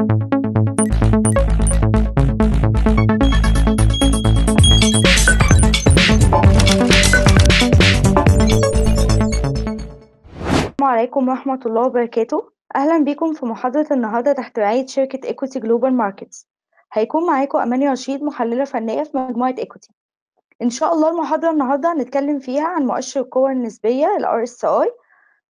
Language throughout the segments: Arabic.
السلام عليكم ورحمة الله وبركاته أهلا بكم في محاضرة النهاردة تحت رعاية شركة إيكوتي جلوبال ماركتس هيكون معاكم أماني رشيد محللة فنية في مجموعة إيكوتي إن شاء الله المحاضرة النهاردة هنتكلم فيها عن مؤشر القوى النسبية الـ RSI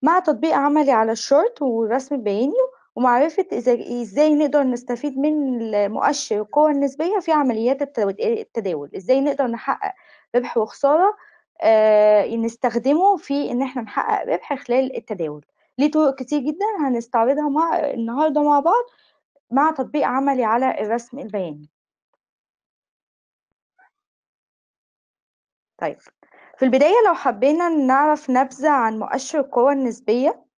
مع تطبيق عملي على الشورت والرسم البياني ومعرفة إذا إزاي نقدر نستفيد من مؤشر القوة النسبية في عمليات التداول إزاي نقدر نحقق ربح وخسارة آه نستخدمه في إن إحنا نحقق ربح خلال التداول ليه طرق كتير جدا هنستعرضها مع النهاردة مع بعض مع تطبيق عملي على الرسم البياني طيب في البداية لو حبينا نعرف نبذة عن مؤشر القوة النسبية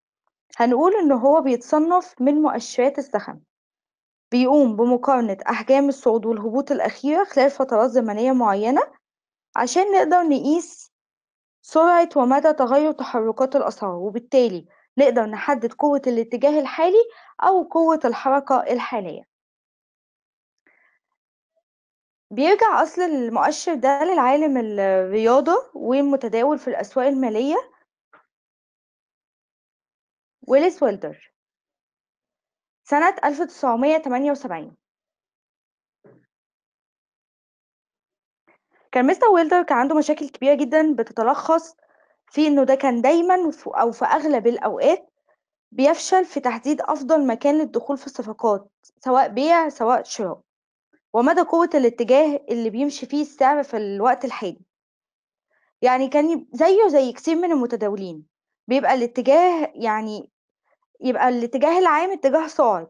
هنقول إن هو بيتصنف من مؤشرات السخن بيقوم بمقارنة أحجام الصعود والهبوط الأخيرة خلال فترات زمنية معينة عشان نقدر نقيس سرعة ومدى تغير تحركات الأسعار وبالتالي نقدر نحدد قوة الاتجاه الحالي أو قوة الحركة الحالية بيرجع أصل المؤشر ده للعالم الرياضة والمتداول في الأسواق المالية ويليس ويلدر سنة 1978 كان مستر ويلدر كان عنده مشاكل كبيرة جدا بتتلخص في إنه ده كان دايما أو في أغلب الأوقات بيفشل في تحديد أفضل مكان للدخول في الصفقات سواء بيع سواء شراء ومدى قوة الاتجاه اللي بيمشي فيه السعر في الوقت الحالي يعني كان زيه زي كتير من المتداولين بيبقى الاتجاه يعني يبقى الاتجاه العام اتجاه صاعد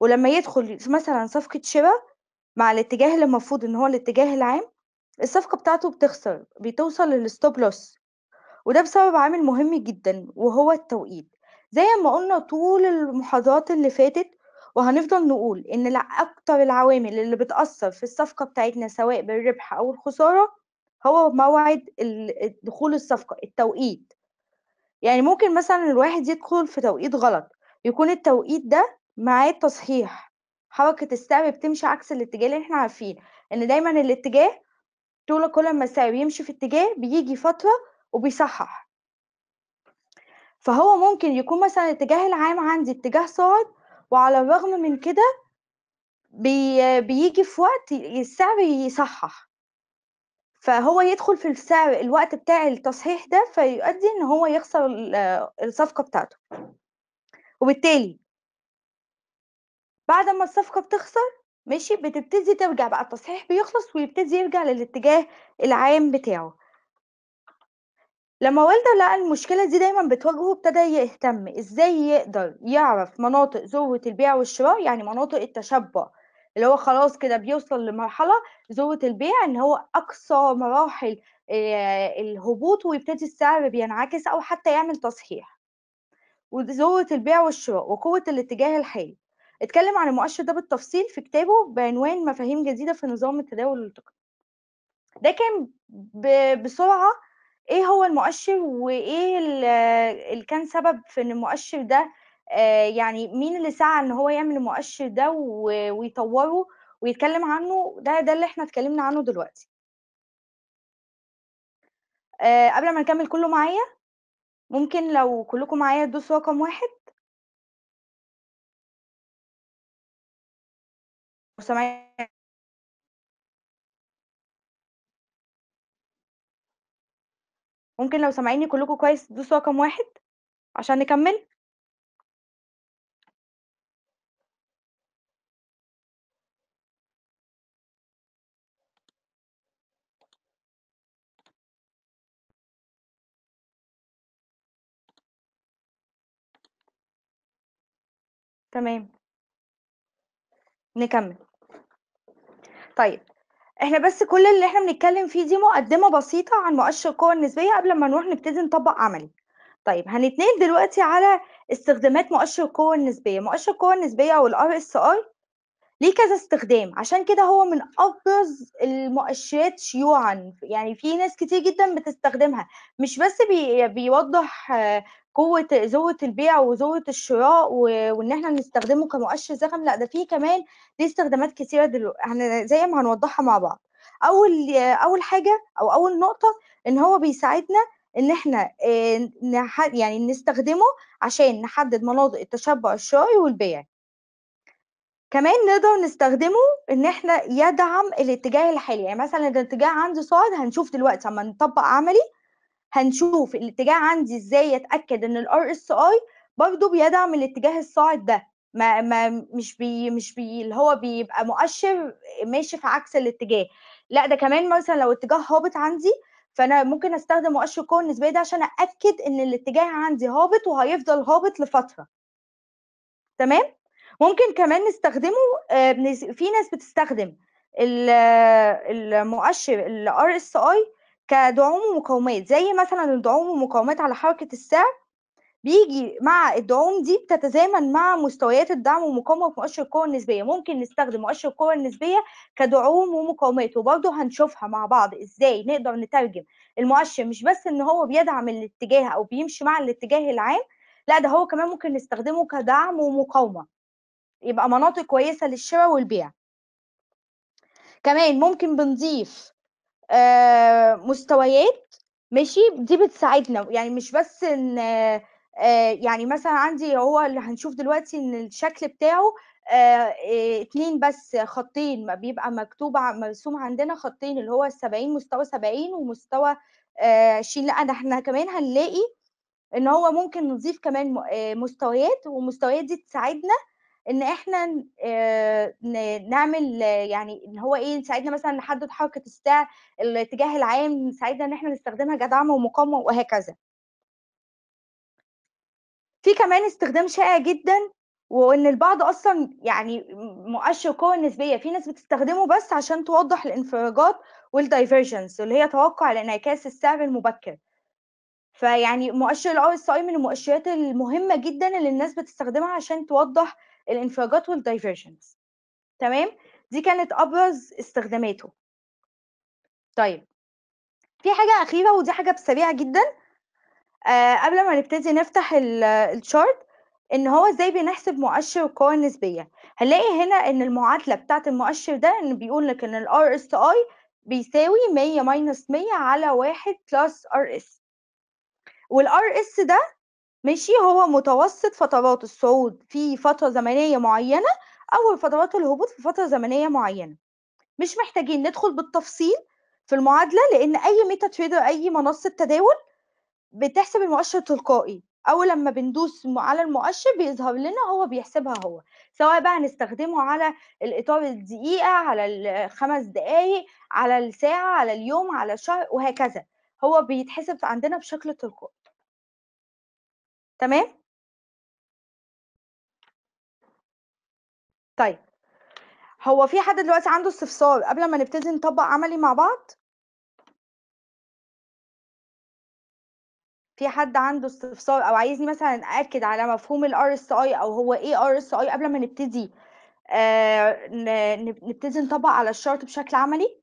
ولما يدخل مثلا صفقة شبه مع الاتجاه اللي المفروض ان هو الاتجاه العام الصفقة بتاعته بتخسر بتوصل للستوب لوس وده بسبب عامل مهم جدا وهو التوقيت زي ما قلنا طول المحاضرات اللي فاتت وهنفضل نقول ان اكتر العوامل اللي بتأثر في الصفقة بتاعتنا سواء بالربح او الخسارة هو موعد دخول الصفقة التوقيت يعني ممكن مثلًا الواحد يدخل في توقيت غلط، يكون التوقيت ده معاه تصحيح حركة السعر بتمشي عكس الاتجاه اللي إحنا عارفينه، إن دايمًا الاتجاه طول كل ما السعر يمشي في اتجاه بيجي فترة وبيصحّح. فهو ممكن يكون مثلًا الاتجاه العام عندي اتجاه صاعد وعلى الرغم من كده بي بيجي في وقت السعر يصحّح. فهو يدخل في الساعة الوقت بتاع التصحيح ده فيؤدي ان هو يخسر آه، الصفقة بتاعته وبالتالي بعد ما الصفقة بتخسر ماشي بتبتدي ترجع بقى التصحيح بيخلص ويبتدي يرجع للاتجاه العام بتاعه لما والده لقى المشكلة دي دايما بتواجهه ابتدى يهتم ازاي يقدر يعرف مناطق ذروة البيع والشراء يعني مناطق التشبع اللي هو خلاص كده بيوصل لمرحله ذروه البيع ان هو اقصى مراحل الهبوط ويبتدي السعر بينعكس او حتى يعمل تصحيح وذروه البيع والشراء وقوه الاتجاه الحالي اتكلم عن المؤشر ده بالتفصيل في كتابه بعنوان مفاهيم جديده في نظام التداول التقني ده كان بسرعه ايه هو المؤشر وايه اللي كان سبب في ان المؤشر ده آه، يعني مين اللي سعى ان هو يعمل المؤشر ده ويطوره ويتكلم عنه ده ده اللي احنا اتكلمنا عنه دلوقتي آه، قبل ما نكمل كله معايا ممكن لو كلكم معايا تدوسوا رقم واحد ممكن لو سامعيني كلكم كويس تدوسوا رقم واحد عشان نكمل تمام. نكمل. طيب احنا بس كل اللي احنا بنتكلم فيه دي مقدمة بسيطة عن مؤشر القوة النسبية قبل ما نروح نبتدي نطبق عملي. طيب هنتنقل دلوقتي على استخدامات مؤشر القوة النسبية، مؤشر القوة النسبية او الار اس اي ليه كذا استخدام عشان كده هو من ابرز المؤشرات شيوعا يعني في ناس كتير جدا بتستخدمها مش بس بي بيوضح قوه زوه البيع وزوه الشراء وان احنا نستخدمه كمؤشر زخم لا ده فيه كمان ليه استخدامات كثيره دلوقتي احنا زي ما هنوضحها مع بعض اول اول حاجه او اول نقطه ان هو بيساعدنا ان احنا يعني نستخدمه عشان نحدد مناطق التشبع الشرائي والبيع كمان نقدر نستخدمه ان احنا يدعم الاتجاه الحالي يعني مثلا الاتجاه عندي صاعد هنشوف دلوقتي اما نطبق عملي هنشوف الاتجاه عندي ازاي اتاكد ان الار اس اي برضه بيدعم الاتجاه الصاعد ده ما, ما مش بي مش بي اللي هو بيبقى مؤشر ماشي في عكس الاتجاه لا ده كمان مثلا لو اتجاه هابط عندي فانا ممكن استخدم مؤشر كون النسبيه ده عشان اتاكد ان الاتجاه عندي هابط وهيفضل هابط لفتره تمام ممكن كمان نستخدمه آه، في ناس بتستخدم آه، المؤشر الار اس اي كدعوم ومقاومات زي مثلا الدعوم والمقاومات على حركة السعر بيجي مع الدعوم دي بتتزامن مع مستويات الدعم والمقاومة في مؤشر القوة النسبية ممكن نستخدم مؤشر القوة النسبية كدعوم ومقاومات وبرضه هنشوفها مع بعض ازاي نقدر نترجم المؤشر مش بس ان هو بيدعم الاتجاه او بيمشي مع الاتجاه العام لا ده هو كمان ممكن نستخدمه كدعم ومقاومة يبقى مناطق كويسة للشراء والبيع كمان ممكن بنضيف آه، مستويات ماشي دي بتساعدنا يعني مش بس ان آه، يعني مثلا عندي هو اللي هنشوف دلوقتي ان الشكل بتاعه آه، اتنين بس خطين ما بيبقى مكتوب مرسوم عندنا خطين اللي هو السبعين مستوى سبعين ومستوى عشرين لا ده احنا كمان هنلاقي ان هو ممكن نضيف كمان مستويات والمستويات دي تساعدنا ان احنا آه، نعمل يعني اللي هو ايه نساعدنا مثلا نحدد حركه الساعة الاتجاه العام نساعدنا ان احنا نستخدمها كدعم ومقاومه وهكذا في كمان استخدام شائع جدا وان البعض اصلا يعني مؤشر قوه النسبيه في ناس بتستخدمه بس عشان توضح الانفراجات والدايفرجنس اللي هي توقع لانعكاس السعر المبكر فيعني مؤشر الاي اس اي من المؤشرات المهمه جدا اللي الناس بتستخدمها عشان توضح الانفراجات والدايفرجنز تمام دي كانت ابرز استخداماته طيب في حاجه اخيره ودي حاجه سريعه جدا آه قبل ما نبتدي نفتح الشارت ان هو ازاي بنحسب مؤشر القوه النسبيه هنلاقي هنا ان المعادله بتاعه المؤشر ده ان بيقول لك ان الار اس اي بيساوي 100 ماينس 100 على 1 بلس ار اس والار اس ده ماشي هو متوسط فترات الصعود في فترة زمنية معينة أو فترات الهبوط في فترة زمنية معينة مش محتاجين ندخل بالتفصيل في المعادلة لأن أي ميتا تريدر أي منصة تداول بتحسب المؤشر تلقائي أو لما بندوس على المؤشر بيظهر لنا هو بيحسبها هو سواء بقى هنستخدمه على الإطار الدقيقة على الخمس دقايق على الساعة على اليوم على الشهر وهكذا هو بيتحسب عندنا بشكل تلقائي تمام طيب هو في حد دلوقتي عنده استفسار قبل ما نبتدي نطبق عملي مع بعض في حد عنده استفسار او عايزني مثلا اكد على مفهوم ال RSI او هو ايه RSI قبل ما نبتدي آه نبتدي نطبق على الشرط بشكل عملي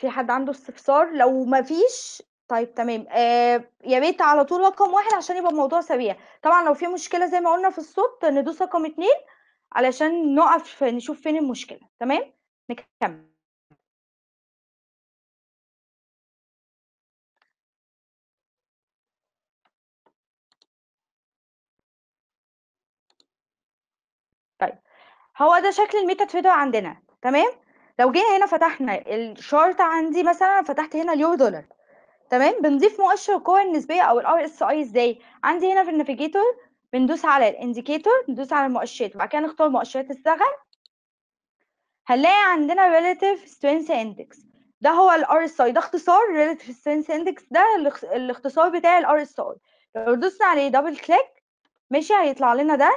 في حد عنده استفسار لو ما فيش طيب تمام آه يا ريت على طول رقم واحد عشان يبقى الموضوع سريع طبعا لو في مشكله زي ما قلنا في الصوت ندوس رقم اتنين علشان نقف نشوف فين المشكله تمام نكمل طيب هو ده شكل الميتا تريدر عندنا تمام لو جينا هنا فتحنا الشارت عندي مثلا فتحت هنا اليورو دولار تمام بنضيف مؤشر القوة النسبية أو الار اس اي ازاي عندي هنا في النافيجيتور بندوس على الانديكيتور بندوس على المؤشرات وبعد كده نختار مؤشرات السهم هنلاقي عندنا relative strength index ده هو الار اس اي ده اختصار relative strength index ده الاختصار بتاع الار اس اي لو دوسنا عليه دبل كليك ماشي هيطلع لنا ده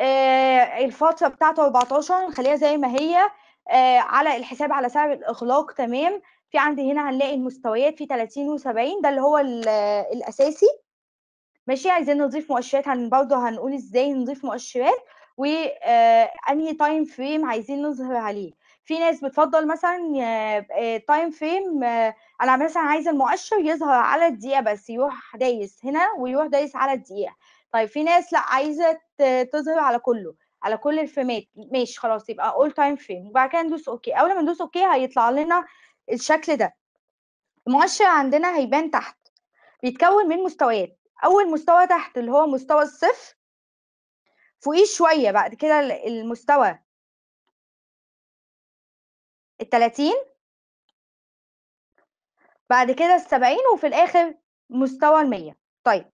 آه، الفترة بتاعته 14 نخليها زي ما هي آه، على الحساب على سعر الاغلاق تمام في عندي هنا هنلاقي المستويات في 30 و70 ده اللي هو آه، الاساسي ماشي عايزين نضيف مؤشرات هن برضه هنقول ازاي نضيف مؤشرات وانهي تايم فريم عايزين نظهر عليه في ناس بتفضل مثلا تايم آه، فريم انا مثلا عايزه المؤشر يظهر على الدقيقه بس يروح دايس هنا ويروح دايس على الدقيقه طيب في ناس لا عايزه تظهر على كله على كل الفيمات ماشي خلاص يبقى اول تايم فريم وبعد كده ندوس اوكي اول ما ندوس اوكي هيطلع لنا الشكل ده المؤشر عندنا هيبان تحت بيتكون من مستويات اول مستوى تحت اللي هو مستوى الصفر فوقيه شويه بعد كده المستوى التلاتين بعد كده السبعين وفي الاخر مستوى المية طيب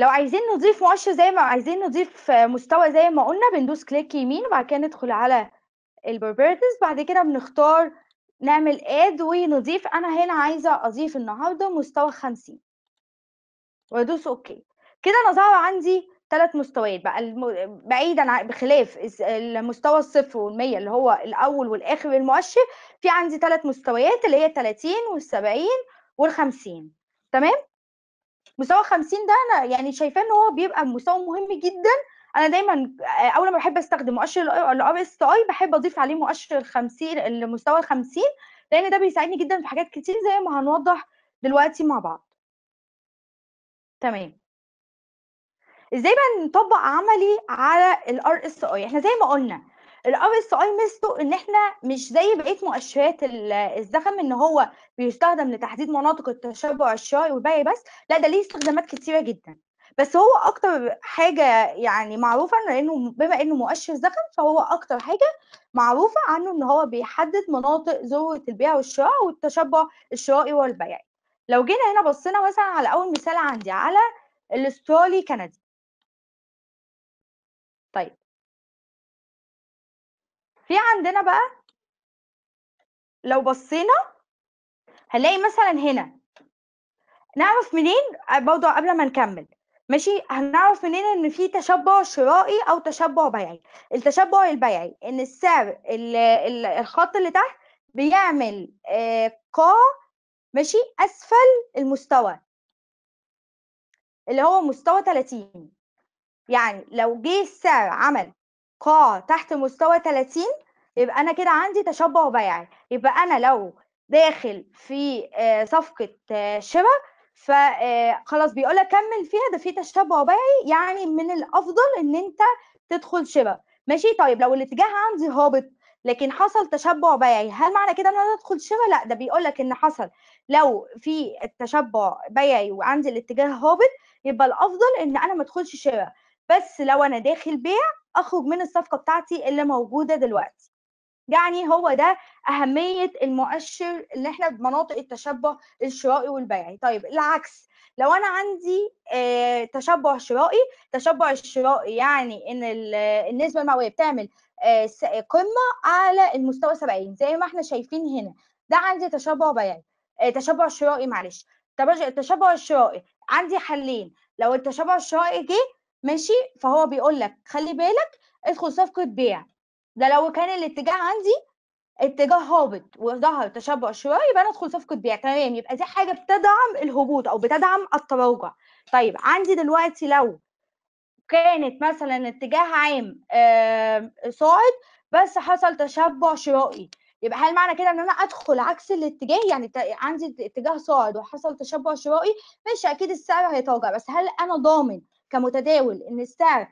لو عايزين نضيف مؤشر زي ما عايزين نضيف مستوى زي ما قلنا بندوس كليك يمين وبعد كده ندخل على البروبرتيز بعد كده بنختار نعمل اد ونضيف انا هنا عايزه اضيف النهارده مستوى 50 وادوس اوكي كده انا ظهر عندي ثلاث مستويات بقى بعيدا بخلاف المستوى الصفر والمية اللي هو الاول والاخر المؤشر في عندي ثلاث مستويات اللي هي 30 وال70 وال50 تمام مستوى 50 ده انا يعني شايفاه ان هو بيبقى مستوى مهم جدا انا دايما آه، اول ما بحب استخدم مؤشر الار اس اي بحب اضيف عليه مؤشر ال 50 المستوى ال 50 لان ده بيساعدني جدا في حاجات كتير زي ما هنوضح دلوقتي مع بعض تمام ازاي بقى نطبق عملي على الار اس اي احنا زي ما قلنا الار اس اي ميزته ان احنا مش زي بقيه مؤشرات الزخم ان هو بيستخدم لتحديد مناطق التشبع الشرائي والباقي بس لا ده ليه استخدامات كتيره جدا بس هو اكتر حاجه يعني معروفه لانه بما انه مؤشر زخم فهو اكتر حاجه معروفه عنه ان هو بيحدد مناطق ذروه البيع والشراء والتشبع الشرائي والبيعي لو جينا هنا بصينا مثلا على اول مثال عندي على الاسترالي كندي طيب في عندنا بقى لو بصينا هنلاقي مثلا هنا نعرف منين آه، برضه قبل ما نكمل ماشي هنعرف منين ان في تشبع شرائي او تشبع بيعي التشبع البيعي ان السعر الخط اللي تحت بيعمل آه، قاع ماشي اسفل المستوى اللي هو مستوى 30 يعني لو جه السعر عمل قاع تحت مستوى 30 يبقى انا كده عندي تشبع بيعي يبقى انا لو داخل في آه، صفقه آه، شبا فخلاص آه، بيقول لك كمل فيها ده في تشبع بيعي يعني من الافضل ان انت تدخل شبا ماشي طيب لو الاتجاه عندي هابط لكن حصل تشبع بيعي هل معنى كده ان انا ادخل شبه لا ده بيقول لك ان حصل لو في التشبع بيعي وعندي الاتجاه هابط يبقى الافضل ان انا ما ادخلش شبه بس لو انا داخل بيع اخرج من الصفقه بتاعتي اللي موجوده دلوقتي يعني هو ده اهميه المؤشر اللي احنا بمناطق التشبع الشرائي والبيعي طيب العكس لو انا عندي آه، تشبع شرائي تشبع الشرائي يعني ان النسبه المئويه بتعمل آه، قمه على المستوى 70 زي ما احنا شايفين هنا ده عندي تشبع بيعي آه، تشبع شرائي معلش التشبع الشرائي عندي حلين لو التشبع الشرائي جه ماشي فهو بيقول لك خلي بالك ادخل صفقه بيع ده لو كان الاتجاه عندي اتجاه هابط وظهر تشبع شويه يبقى انا ادخل صفقه بيع تمام يبقى دي حاجه بتدعم الهبوط او بتدعم التراجع طيب عندي دلوقتي لو كانت مثلا اتجاه عام صاعد بس حصل تشبع شرائي يبقى هل معنى كده ان انا ادخل عكس الاتجاه يعني عندي اتجاه صاعد وحصل تشبع شرائي ماشي اكيد السعر هيتراجع بس هل انا ضامن كمتداول ان السعر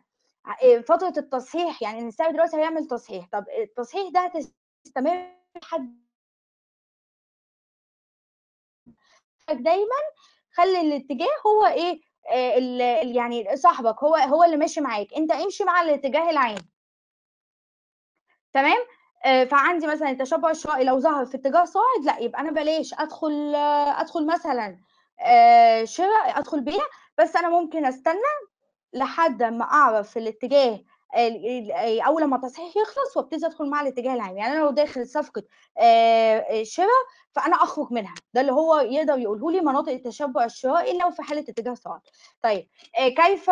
إيه، فتره التصحيح يعني ان السعر دلوقتي هيعمل تصحيح طب التصحيح ده هتستمر لحد دايما خلي الاتجاه هو ايه آه، يعني صاحبك هو هو اللي ماشي معاك انت امشي مع الاتجاه العام تمام آه، فعندي مثلا التشبع الشرائي لو ظهر في اتجاه صاعد لا يبقى انا بلاش ادخل آه، ادخل مثلا شراء ادخل بيع بس انا ممكن استنى لحد ما أعرف الاتجاه أول لما التصحيح يخلص وابتدي أدخل مع الاتجاه العام يعني أنا لو داخل صفقة شراء فأنا أخرج منها ده اللي هو يقدر يقوله لي مناطق التشبع الشرائي لو في حالة اتجاه صاعد طيب كيف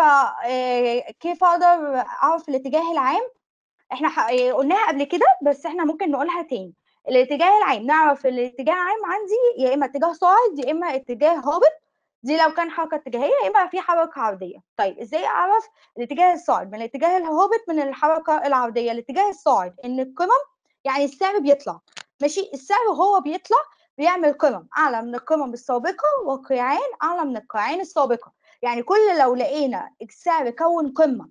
كيف أقدر أعرف الاتجاه العام احنا قلناها قبل كده بس احنا ممكن نقولها تاني الاتجاه العام نعرف الاتجاه العام عندي يا اما اتجاه صاعد يا اما اتجاه هابط دي لو كان حركه اتجاهيه يبقى في حركه عرضيه طيب ازاي اعرف الاتجاه الصاعد من الاتجاه الهابط من الحركه العرضيه الاتجاه الصاعد ان القمم يعني السعر بيطلع ماشي السعر هو بيطلع بيعمل قمم اعلى من القمم السابقه وقيعان اعلى من القيعان السابقه يعني كل لو لقينا السعر كون قمه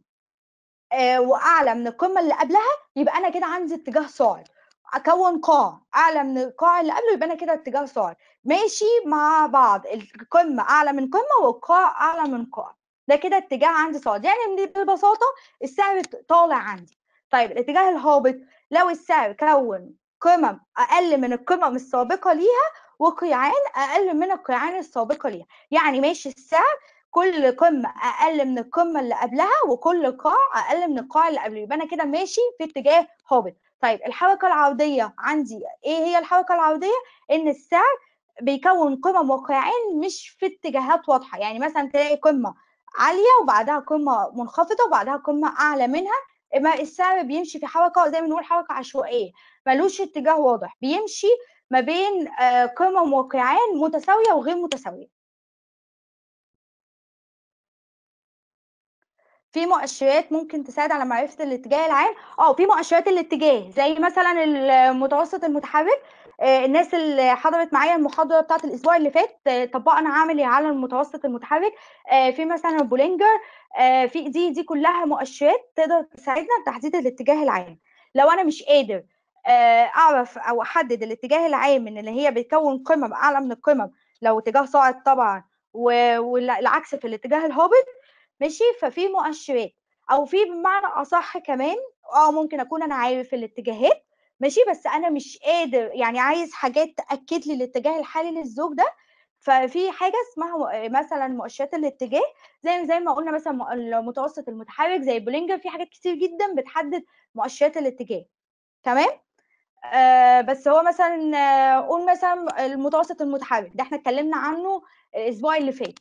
آه، واعلى من القمه اللي قبلها يبقى انا كده عندي اتجاه صاعد اكون قاع اعلى من القاع اللي قبله يبقى انا كده اتجاه سعر ماشي مع بعض القمه اعلى من قمه والقاع اعلى من قاع ده كده اتجاه عندي صاعد يعني ببساطه السعر طالع عندي طيب الاتجاه الهابط لو السعر كون قمم اقل من القمم السابقه ليها وقيعان اقل من القيعان السابقه ليها يعني ماشي السعر كل قمة أقل من القمة اللي قبلها وكل قاع أقل من القاع اللي قبله يبقى أنا كده ماشي في اتجاه هابط طيب الحركه العرضيه عندي ايه هي الحركه العرضيه ان السعر بيكون قمم وقعين مش في اتجاهات واضحه يعني مثلا تلاقي قمه عاليه وبعدها قمه منخفضه وبعدها قمه اعلى منها ما السعر بيمشي في حركه زي ما بنقول حركه عشوائيه ملوش اتجاه واضح بيمشي ما بين آه، قمم وقعين متساويه وغير متساويه في مؤشرات ممكن تساعد على معرفه الاتجاه العام اه في مؤشرات الاتجاه زي مثلا المتوسط المتحرك آه، الناس اللي حضرت معايا المحاضره بتاعه الاسبوع اللي فات آه، طبقنا عملي على المتوسط المتحرك آه، في مثلا بولينجر في دي دي كلها مؤشرات تقدر تساعدنا بتحديد الاتجاه العام لو انا مش قادر اعرف او احدد الاتجاه العام من اللي هي بتكون قمم اعلى من القمم لو اتجاه صاعد طبعا والعكس في الاتجاه الهابط ماشي ففي مؤشرات او في بمعنى اصح كمان اه ممكن اكون انا عارف الاتجاهات ماشي بس انا مش قادر يعني عايز حاجات تاكد لي الاتجاه الحالي للزوج ده ففي حاجه اسمها مثلا مؤشرات الاتجاه زي زي ما قلنا مثلا المتوسط المتحرك زي بولينجر في حاجات كتير جدا بتحدد مؤشرات الاتجاه تمام آه بس هو مثلا آه قول مثلا المتوسط المتحرك ده احنا اتكلمنا عنه الاسبوع اللي فات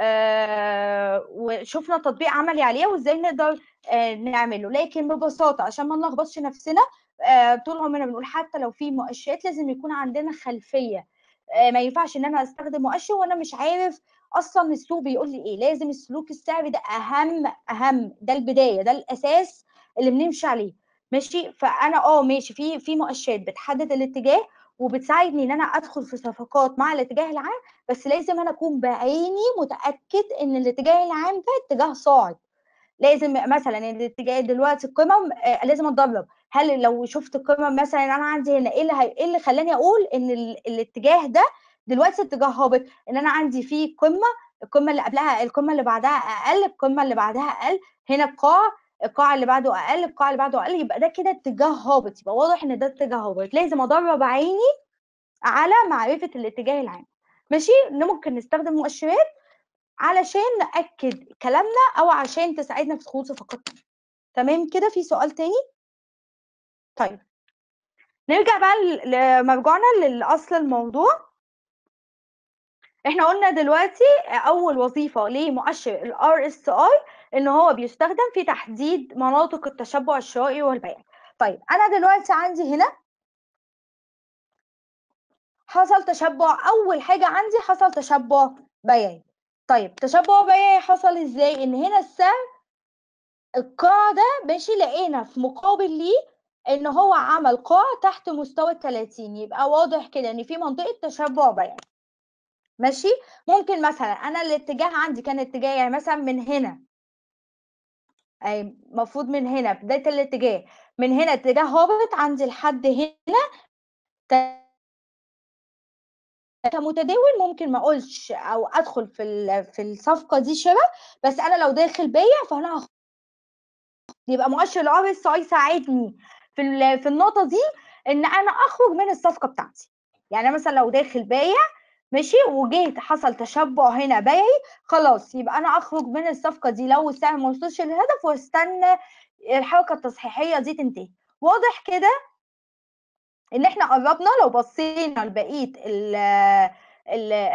آه، وشفنا تطبيق عملي عليه وازاي نقدر آه، نعمله لكن ببساطه عشان ما نلخبطش نفسنا آه، طول عمرنا بنقول حتى لو في مؤشرات لازم يكون عندنا خلفيه ما ينفعش ان انا استخدم مؤشر وانا مش عارف اصلا السوق بيقول لي ايه لازم السلوك السعري ده اهم اهم ده البدايه ده الاساس اللي بنمشي عليه ماشي فانا اه ماشي في في مؤشرات بتحدد الاتجاه وبتساعدني ان انا ادخل في صفقات مع الاتجاه العام بس لازم انا اكون بعيني متاكد ان الاتجاه العام ده اتجاه صاعد لازم مثلا الاتجاه دلوقتي القمم آه، لازم اتدرب هل لو شفت القمم مثلا انا عندي هنا ايه اللي هي... ايه اللي خلاني اقول ان الاتجاه ده دلوقتي اتجاه هابط ان انا عندي فيه قمه القمه اللي قبلها القمه اللي بعدها اقل القمه اللي بعدها اقل هنا القاع القاع اللي بعده اقل القاع اللي بعده اقل يبقى ده كده اتجاه هابط يبقى واضح ان ده اتجاه هابط لازم ادرب عيني على معرفه الاتجاه العام ماشي ممكن نستخدم مؤشرات علشان ناكد كلامنا او عشان تساعدنا في دخول صفقاتنا تمام كده في سؤال تاني طيب نرجع بقى لمرجعنا لاصل الموضوع احنا قلنا دلوقتي اول وظيفه لمؤشر الار اس اي ان هو بيستخدم في تحديد مناطق التشبع الشرائي والبيع طيب انا دلوقتي عندي هنا حصل تشبع اول حاجه عندي حصل تشبع بيعي طيب تشبع بيعي حصل ازاي ان هنا السعر القاعده ماشي لقينا في مقابل ليه ان هو عمل قاع تحت مستوى ال 30 يبقى واضح كده ان في منطقه تشبع بيعي ماشي ممكن مثلا انا الاتجاه عندي كان اتجاه يعني مثلا من هنا أي المفروض من هنا بداية الاتجاه من هنا اتجاه هابط عندي لحد هنا كمتداول ممكن ما اقولش او ادخل في في الصفقه دي شراء بس انا لو داخل بيع فانا يبقى مؤشر الار اس اي ساعدني في في النقطه دي ان انا اخرج من الصفقه بتاعتي يعني مثلا لو داخل بايع ماشي وجه حصل تشبع هنا بيعي خلاص يبقى انا اخرج من الصفقه دي لو السعر ما وصلش للهدف واستنى الحركه التصحيحيه دي تنتهي واضح كده ان احنا قربنا لو بصينا لبقيه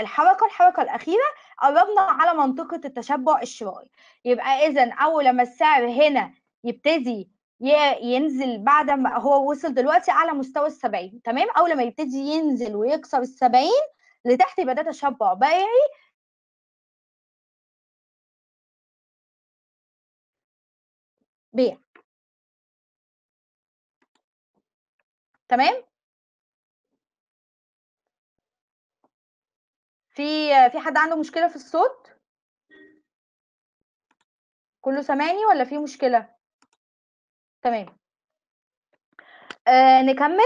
الحركه الحركه الاخيره قربنا على منطقه التشبع الشرائي يبقى اذا اول لما السعر هنا يبتدي ينزل بعد ما هو وصل دلوقتي على مستوى السبعين تمام اول ما يبتدي ينزل ويكسر السبعين لتحت بدأت أشبع بايعي بيع تمام في في حد عنده مشكله في الصوت كله سامعني ولا في مشكله تمام آه نكمل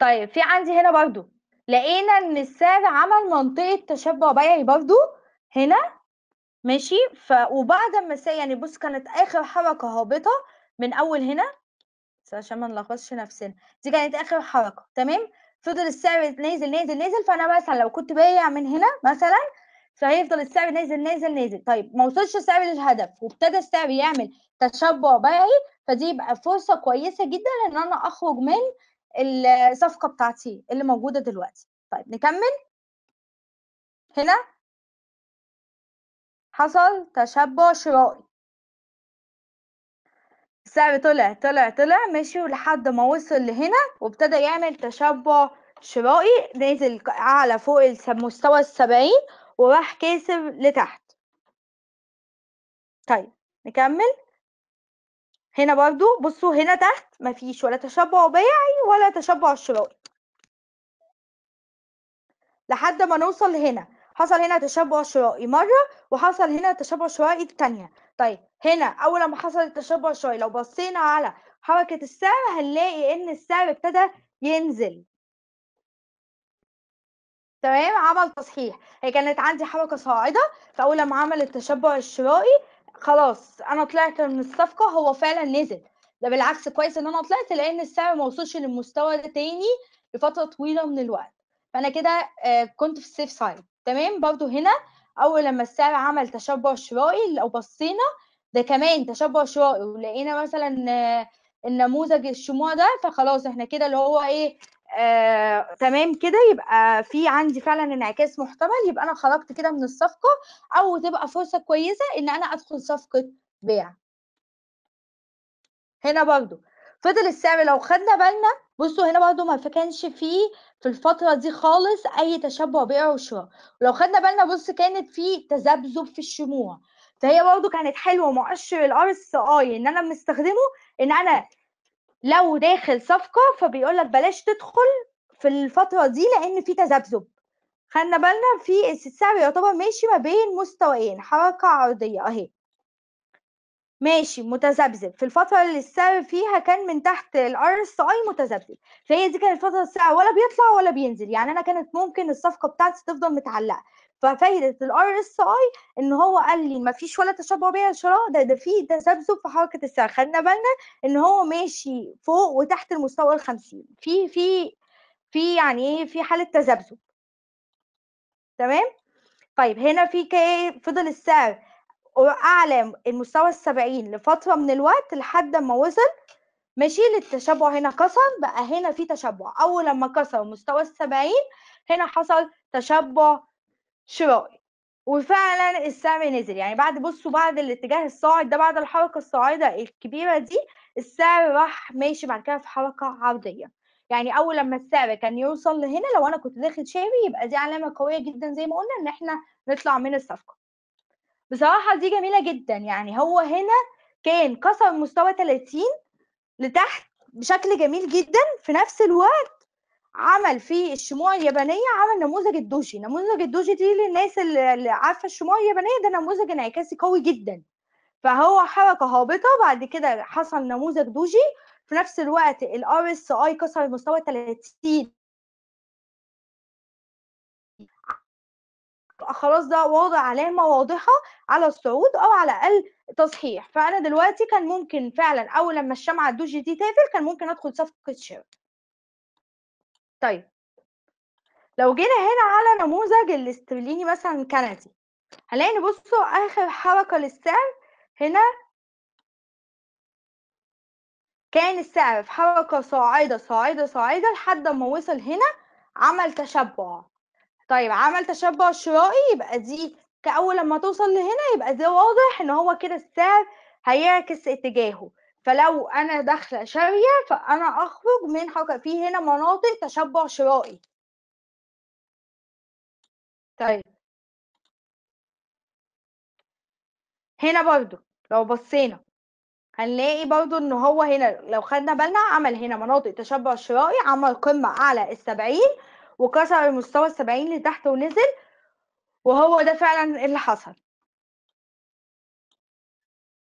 طيب في عندي هنا برضو لقينا ان السعر عمل منطقه تشبع بيعي برضو هنا ماشي ف وبعد ما يعني بص كانت اخر حركه هابطه من اول هنا عشان ما نلخبطش نفسنا دي كانت اخر حركه تمام فضل السعر نازل نازل نازل فانا مثلا لو كنت بايع من هنا مثلا فهيفضل السعر نازل نازل نازل طيب ما وصلش السعر للهدف وابتدى السعر يعمل تشبع بيعي فدي يبقى فرصه كويسه جدا ان انا اخرج من الصفقه بتاعتي اللي موجوده دلوقتي طيب نكمل هنا حصل تشبع شرائي السعر طلع طلع طلع مشي لحد ما وصل لهنا وابتدى يعمل تشبع شرائي نازل اعلى فوق مستوى السبعين وراح كاسر لتحت طيب نكمل هنا برضو بصوا هنا تحت مفيش ولا تشبع بيعي ولا تشبع شرائي لحد ما نوصل هنا حصل هنا تشبع شرائي مرة وحصل هنا تشبع شرائي التانية طيب هنا أول ما حصل التشبع الشرائي لو بصينا على حركة السعر هنلاقي إن السعر ابتدى ينزل تمام عمل تصحيح هي كانت عندي حركة صاعدة فأول ما عمل التشبع الشرائي خلاص انا طلعت من الصفقه هو فعلا نزل ده بالعكس كويس ان انا طلعت لان السعر ما وصلش للمستوى ده تاني لفتره طويله من الوقت فانا كده آه، كنت في السيف سايد تمام برضو هنا اول لما السعر عمل تشبع شرائي لو بصينا ده كمان تشبع شرائي ولقينا مثلا آه، النموذج الشموع ده فخلاص احنا كده اللي هو ايه آه، تمام كده يبقى في عندي فعلا انعكاس محتمل يبقى انا خرجت كده من الصفقه او تبقى فرصه كويسه ان انا ادخل صفقه بيع هنا برضو فضل السعر لو خدنا بالنا بصوا هنا برضو ما كانش فيه في الفتره دي خالص اي تشبع بيع وشراء ولو خدنا بالنا بص كانت في تذبذب في الشموع فهي برضو كانت حلوه مؤشر الار اس اي ان انا مستخدمه ان انا لو داخل صفقه فبيقول لك بلاش تدخل في الفتره دي لان في تذبذب خلنا بالنا في السعر يعتبر ماشي ما بين مستويين حركه عرضيه اهي ماشي متذبذب في الفتره اللي السعر فيها كان من تحت الار اس اي متذبذب فهي دي كانت فتره السعر ولا بيطلع ولا بينزل يعني انا كانت ممكن الصفقه بتاعتي تفضل متعلقه ففايده الار اس اي ان هو قال لي ما فيش ولا تشبع بين الشراء ده ده في تذبذب في حركه السعر خدنا بالنا ان هو ماشي فوق وتحت المستوى ال 50 في في في يعني ايه في حاله تذبذب تمام طيب هنا في كي إيه، فضل السعر اعلى المستوى ال 70 لفتره من الوقت لحد ما وصل ماشي للتشبع هنا كسر بقى هنا في تشبع اول لما كسر مستوى ال 70 هنا حصل تشبع شراء وفعلا السعر نزل يعني بعد بصوا بعد الاتجاه الصاعد ده بعد الحركة الصاعدة الكبيرة دي السعر راح ماشي بعد كده في حركة عرضية يعني أول لما السعر كان يوصل لهنا لو أنا كنت داخل شاري يبقى دي علامة قوية جدا زي ما قلنا إن إحنا نطلع من الصفقة بصراحة دي جميلة جدا يعني هو هنا كان كسر مستوى 30 لتحت بشكل جميل جدا في نفس الوقت عمل في الشموع اليابانيه عمل نموذج الدوجي نموذج الدوجي دي للناس اللي عارفه الشموع اليابانيه ده نموذج انعكاسي قوي جدا فهو حركه هابطه بعد كده حصل نموذج دوجي في نفس الوقت الار اس اي كسر المستوى 30 خلاص ده واضع علامه واضحه على الصعود او على الاقل تصحيح فانا دلوقتي كان ممكن فعلا اول لما الشمعه الدوجي دي تقفل كان ممكن ادخل صفقه شراء طيب لو جينا هنا على نموذج الاسترليني مثلا الكندي هنلاقي بصوا اخر حركه للسعر هنا كان السعر في حركه صاعده صاعده صاعده لحد ما وصل هنا عمل تشبع طيب عمل تشبع شرائي يبقى دي كأول لما توصل لهنا يبقى ده واضح ان هو كده السعر هيعكس اتجاهه فلو انا داخله شاريه فانا اخرج من حركه في هنا مناطق تشبع شرائي طيب هنا برضو لو بصينا هنلاقي برضو ان هو هنا لو خدنا بالنا عمل هنا مناطق تشبع شرائي عمل قمة اعلى السبعين وكسر المستوى السبعين لتحت ونزل وهو ده فعلا اللي حصل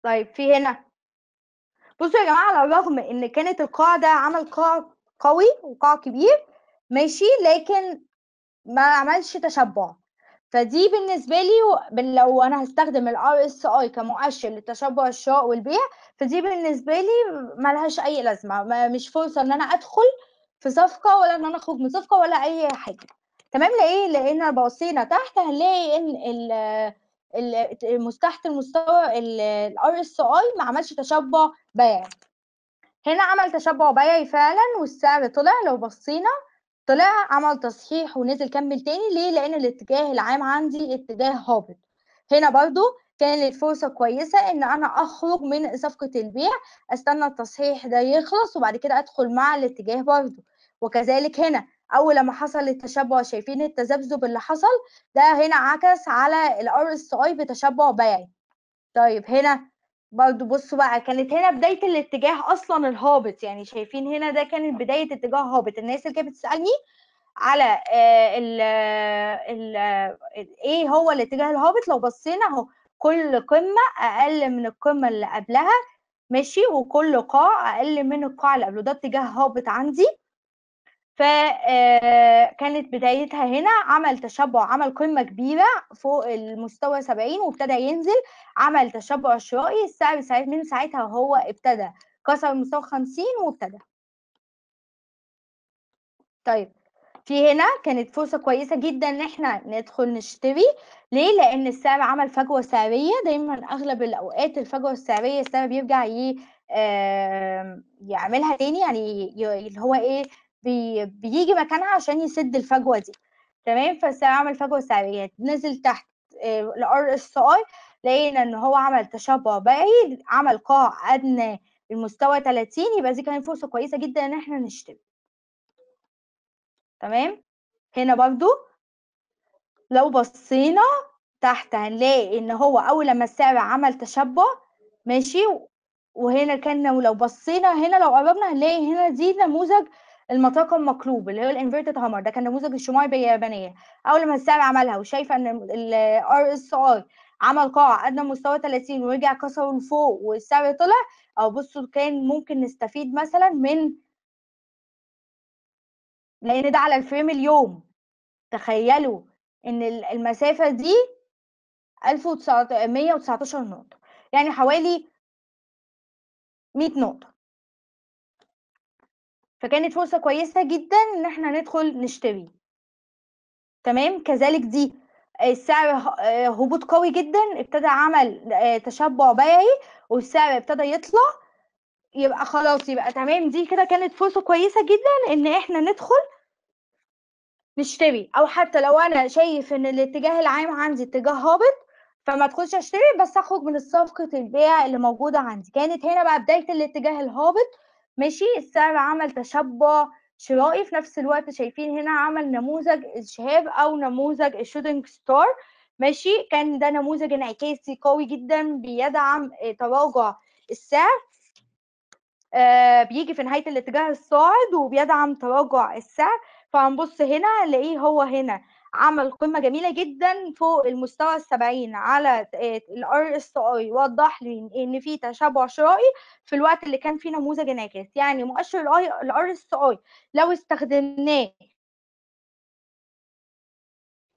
طيب في هنا بصوا يا جماعه على الرغم ان كانت القاع ده عمل قاع قوي وقاع كبير ماشي لكن ما عملش تشبع فدي بالنسبه لي لو انا هستخدم الار اس اي كمؤشر لتشبع الشراء والبيع فدي بالنسبه لي ملهاش اي لازمه مش فرصه ان انا ادخل في صفقه ولا ان انا اخرج من صفقه ولا اي حاجه تمام ليه لان لو بصينا تحت هنلاقي ان تحت المستوى الار اس اي ما عملش تشبع بيعي هنا عمل تشبع بيعي فعلا والسعر طلع لو بصينا طلع عمل تصحيح ونزل كمل تاني ليه لان الاتجاه العام عندي اتجاه هابط هنا برضو كانت فرصة كويسة إن أنا أخرج من صفقة البيع أستنى التصحيح ده يخلص وبعد كده أدخل مع الاتجاه برضو وكذلك هنا اول لما حصل التشبع شايفين التذبذب اللي حصل ده هنا عكس على ال اس اي بتشبع بيعي طيب هنا برضو بصوا بقى كانت هنا بدايه الاتجاه اصلا الهابط يعني شايفين هنا ده كانت بدايه اتجاه هابط الناس اللي كانت بتسالني على آه، ال ال ايه هو الاتجاه الهابط لو بصينا اهو كل قمه اقل من القمه اللي قبلها ماشي وكل قاع اقل من القاع اللي قبله ده اتجاه هابط عندي فكانت آه، بدايتها هنا عمل تشبع عمل قمة كبيرة فوق المستوى 70 وابتدى ينزل عمل تشبع عشوائي السعر ساعت من ساعتها هو ابتدى كسر المستوى 50 وابتدى طيب في هنا كانت فرصة كويسة جدا ان احنا ندخل نشتري ليه؟ لان السعر عمل فجوة سعرية دايما اغلب الاوقات الفجوة السعرية السعر بيرجع ي... يعملها تاني يعني اللي هو ايه بي بيجي مكانها عشان يسد الفجوه دي تمام فعمل فجوه سعريه نزل تحت آه، الار اس اي لقينا ان هو عمل تشبع بعيد عمل قاع ادنى المستوى 30 يبقى دي كانت فرصه كويسه جدا ان احنا نشتري تمام هنا برضو لو بصينا تحت هنلاقي ان هو اول لما السعر عمل تشبع ماشي وهنا كان لو بصينا هنا لو قربنا هنلاقي هنا دي نموذج المطاقه المقلوب اللي هو الانفيرتد هامر ده كان نموذج الشموع باليابانيه اول ما السعر عملها وشايفه ان الار اس اي عمل قاع ادنى مستوى 30 ورجع كسر لفوق والسعر طلع او بصوا كان ممكن نستفيد مثلا من لان ده على الفريم اليوم تخيلوا ان المسافه دي 1119 نقطه يعني حوالي 100 نقطه فكانت فرصة كويسة جدا إن إحنا ندخل نشتري تمام كذلك دي آه، السعر آه، هبوط قوي جدا ابتدى عمل آه، تشبع بيعي والسعر ابتدى يطلع يبقى خلاص يبقى تمام دي كده كانت فرصة كويسة جدا إن إحنا ندخل نشتري أو حتى لو أنا شايف إن الاتجاه العام عندي اتجاه هابط فما ادخلش اشتري بس اخرج من صفقه البيع اللي موجوده عندي كانت هنا بقى بدايه الاتجاه الهابط ماشي السعر عمل تشبع شرائي في نفس الوقت شايفين هنا عمل نموذج الشهاب او نموذج الشوتنج ستار ماشي كان ده نموذج انعكاسي قوي جدا بيدعم آه، تراجع السعر آه، بيجي في نهايه الاتجاه الصاعد وبيدعم تراجع السعر فهنبص هنا نلاقيه هو هنا عمل قمه جميله جدا فوق المستوى السبعين على الار اس اي وضح لي ان في تشبع شرائي في الوقت اللي كان فيه نموذج انعكاس يعني مؤشر الار اس اي لو استخدمناه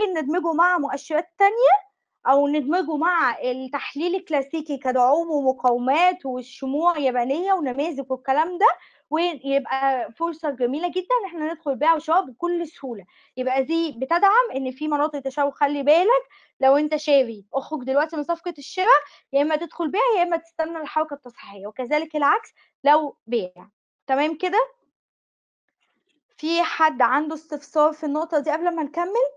ندمجه مع مؤشرات تانية او ندمجه مع التحليل الكلاسيكي كدعوم ومقاومات والشموع يابانيه ونماذج والكلام ده ويبقى فرصه جميله جدا ان احنا ندخل بيع وشراء بكل سهوله يبقى دي بتدعم ان في مناطق تشاور خلي بالك لو انت شاري اخرج دلوقتي من صفقه الشراء يا اما تدخل بيع يا اما تستنى الحركه التصحيحيه وكذلك العكس لو بيع تمام كده في حد عنده استفسار في النقطه دي قبل ما نكمل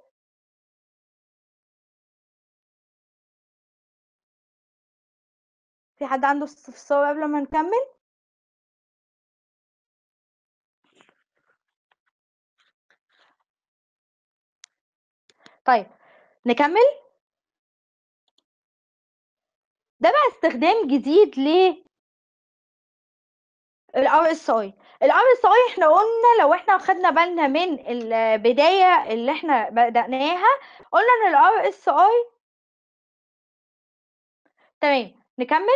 في حد عنده استفسار قبل ما نكمل طيب نكمل ده بقى استخدام جديد ل ال RSI اي الار احنا قلنا لو احنا خدنا بالنا من البدايه اللي احنا بدأناها قلنا ان ال RSI تمام نكمل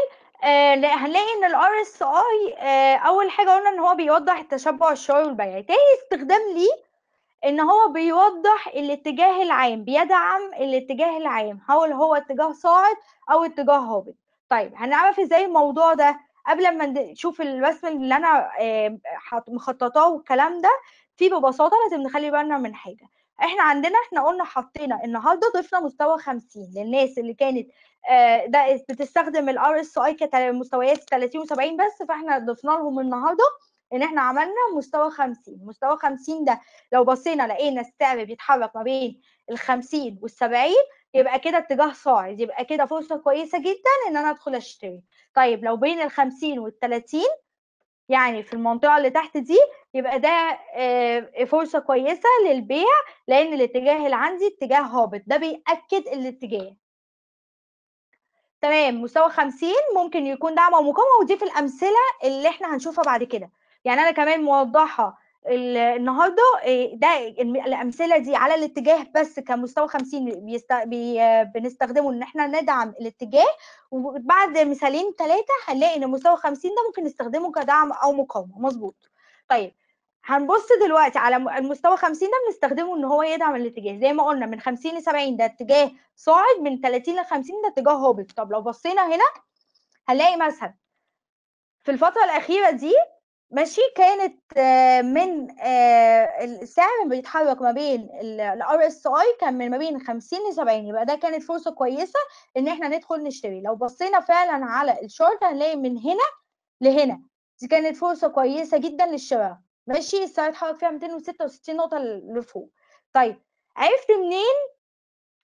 آه هنلاقي ان ال RSI آه اول حاجه قلنا ان هو بيوضح التشبع الشعوري والبيعي تاني استخدام ليه ان هو بيوضح الاتجاه العام بيدعم الاتجاه العام هل هو اتجاه صاعد او اتجاه هابط طيب هنعرف ازاي الموضوع ده قبل ما نشوف الرسم اللي انا مخططاه والكلام ده في ببساطه لازم نخلي بالنا من حاجه احنا عندنا احنا قلنا حطينا النهارده ضفنا مستوى 50 للناس اللي كانت آه، ده بتستخدم الار اس اي كمستويات 30 و70 بس فاحنا ضفنا لهم النهارده ان احنا عملنا مستوى 50 مستوى 50 ده لو بصينا لقينا السعر بيتحرك ما بين ال 50 وال 70 يبقى كده اتجاه صاعد يبقى كده فرصه كويسه جدا ان انا ادخل اشتري طيب لو بين ال 50 وال 30 يعني في المنطقه اللي تحت دي يبقى ده آه، فرصه كويسه للبيع لان الاتجاه اللي عندي اتجاه هابط ده بيأكد الاتجاه تمام مستوى 50 ممكن يكون دعم او مقاومه ودي في الامثله اللي احنا هنشوفها بعد كده يعني انا كمان موضحه النهارده آه، ده الامثله دي على الاتجاه بس كمستوى 50 بيست... بي... بنستخدمه ان احنا ندعم الاتجاه وبعد مثالين ثلاثه هنلاقي ان مستوى 50 ده ممكن نستخدمه كدعم او مقاومه مظبوط طيب هنبص دلوقتي على المستوى 50 ده بنستخدمه ان هو يدعم الاتجاه زي ما قلنا من 50 ل 70 ده اتجاه صاعد من 30 ل 50 ده اتجاه هابط طب لو بصينا هنا هنلاقي مثلا في الفتره الاخيره دي ماشي كانت آه، من آه، السعر بيتحرك ما بين الار اس اي كان من ما بين 50 ل 70 يبقى ده كانت فرصه كويسه ان احنا ندخل نشتري لو بصينا فعلا على الشورت هنلاقي من هنا لهنا دي كانت فرصه كويسه جدا للشراء ماشي السعر اتحرك فيها 266 نقطه لفوق طيب عرفت منين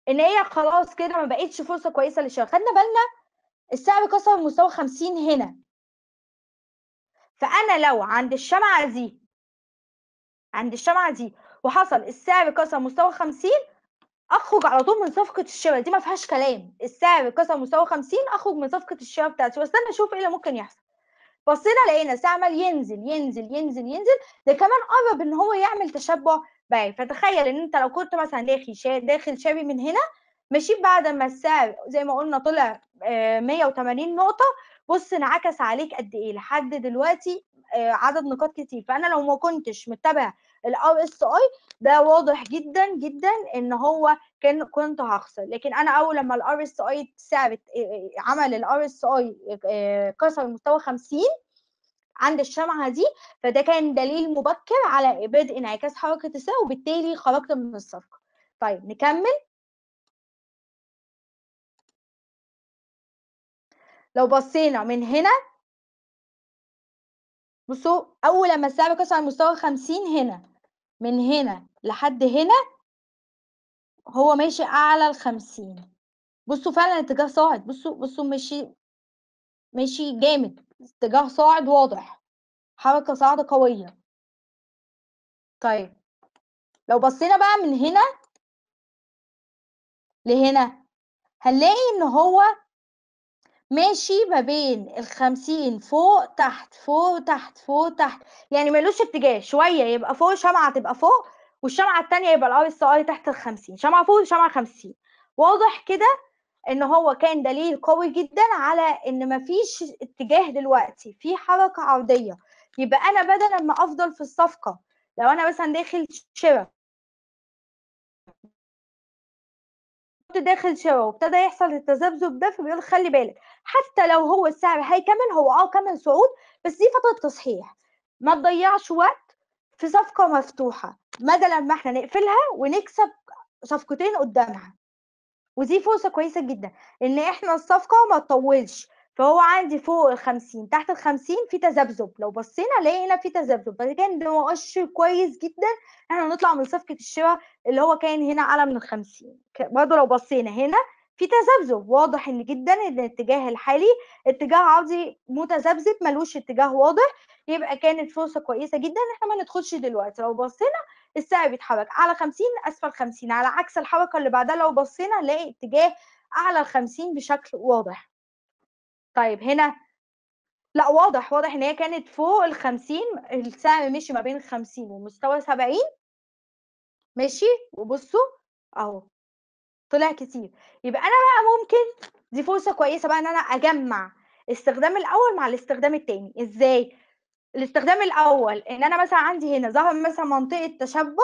ان هي خلاص كده ما بقتش فرصه كويسه للشراء خدنا بالنا السعر كسر مستوى 50 هنا فانا لو عند الشمعه دي عند الشمعه دي وحصل السعر كسر مستوى 50 اخرج على طول من صفقه الشراء دي ما فيهاش كلام السعر كسر مستوى 50 اخرج من صفقه الشراء بتاعتي واستنى اشوف ايه اللي ممكن يحصل بصينا لقينا السعر عمال ينزل ينزل ينزل ينزل ده كمان قرب ان هو يعمل تشبع باعي فتخيل ان انت لو كنت مثلا داخل داخل شاري من هنا ماشي بعد ما السعر زي ما قلنا طلع 180 آه، نقطه بص انعكس عليك قد ايه لحد دلوقتي آه، عدد نقاط كتير فانا لو ما كنتش متابع الار اس اي ده واضح جدا جدا ان هو كان كنت هخسر لكن انا اول لما الار اس اي اتثابت عمل الار اس آه، اي كسر مستوى 50 عند الشمعة دي فده كان دليل مبكر على بدء انعكاس حركة السهم وبالتالي خرجت من الصفقة طيب نكمل لو بصينا من هنا بصوا اول لما السهم كسر المستوى 50 هنا من هنا لحد هنا هو ماشي اعلى ال 50 بصوا فعلا اتجاه صاعد بصوا بصوا ماشي ماشي جامد اتجاه صاعد واضح حركه صاعده قويه طيب لو بصينا بقى من هنا لهنا هنلاقي ان هو ماشي ما بين الخمسين فوق تحت فوق تحت فوق تحت يعني ملوش اتجاه شوية يبقى فوق شمعة تبقى فوق والشمعة التانية يبقى الار اس اي تحت الخمسين شمعة فوق وشمعة خمسين واضح كده ان هو كان دليل قوي جدا على ان مفيش اتجاه دلوقتي في حركة عرضية يبقى انا بدلا ما افضل في الصفقة لو انا مثلا داخل شبك داخل شوا وابتدى يحصل التذبذب ده فبيقول خلي بالك حتى لو هو السعر هيكمل هو اه كمل صعود بس دي فتره تصحيح ما تضيعش وقت في صفقه مفتوحه بدل ما احنا نقفلها ونكسب صفقتين قدامها ودي فرصه كويسه جدا ان احنا الصفقه ما تطولش فهو عندي فوق ال 50 تحت ال 50 في تذبذب لو بصينا لقينا في تذبذب بس كان نقش كويس جدا احنا نطلع من صفقه الشراء اللي هو كان هنا اعلى من ال 50 برضه لو بصينا هنا في تذبذب واضح ان جدا ان الاتجاه الحالي اتجاه عرضي متذبذب ملوش اتجاه واضح يبقى كانت فرصه كويسه جدا ان احنا ما ندخلش دلوقتي لو بصينا السعر بيتحرك اعلى 50 اسفل 50 على عكس الحركه اللي بعدها لو بصينا نلاقي اتجاه اعلى ال 50 بشكل واضح طيب هنا لا واضح واضح ان هي كانت فوق ال 50 السهم مشي ما بين 50 ومستوى 70 ماشي وبصوا اهو طلع كتير يبقى انا بقى ممكن دي فرصه كويسه بقى ان انا اجمع استخدام الاول مع الاستخدام التاني ازاي الاستخدام الاول ان انا مثلا عندي هنا ظهر مثلا منطقه تشبه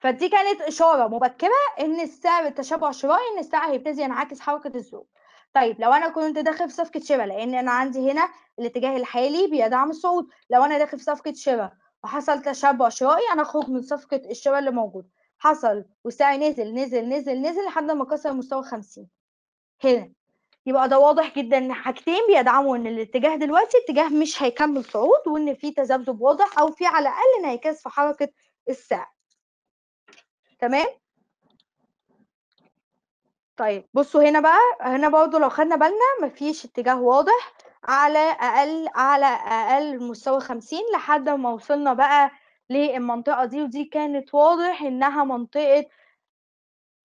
فدي كانت اشاره مبكره ان السعر التشبع الشرائي ان السعر هيبتدي ينعكس حركه السوق طيب لو انا كنت داخل في صفقه شراء لان انا عندي هنا الاتجاه الحالي بيدعم الصعود لو انا داخل في صفقه شراء وحصل تشبع شرائي انا اخرج من صفقه الشراء اللي موجوده حصل والسعر نزل نزل نزل نزل لحد ما كسر مستوى 50 هنا يبقى ده واضح جدا ان حاجتين بيدعموا ان الاتجاه دلوقتي اتجاه مش هيكمل صعود وان في تذبذب واضح او في على الاقل انعكاس في حركه السعر تمام طيب بصوا هنا بقى هنا برضو لو خدنا بالنا مفيش اتجاه واضح على اقل على اقل مستوى 50 لحد ما وصلنا بقى للمنطقه دي ودي كانت واضح انها منطقه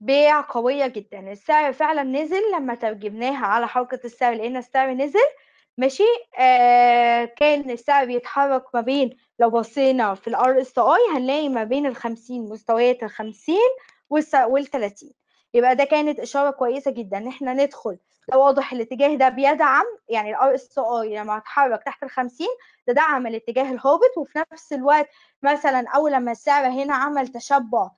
بيع قويه جدا السعر فعلا نزل لما ترجمناها على حركه السعر لقينا السعر نزل ماشي آه كان السعر بيتحرك ما بين لو بصينا في الار اس اي هنلاقي ما بين ال 50 مستويات ال 50 وال 30 يبقى ده كانت اشاره كويسه جدا ان احنا ندخل ده واضح الاتجاه ده بيدعم يعني الار اس اي لما اتحرك تحت ال 50 ده دعم الاتجاه الهابط وفي نفس الوقت مثلا اول لما السعر هنا عمل تشبع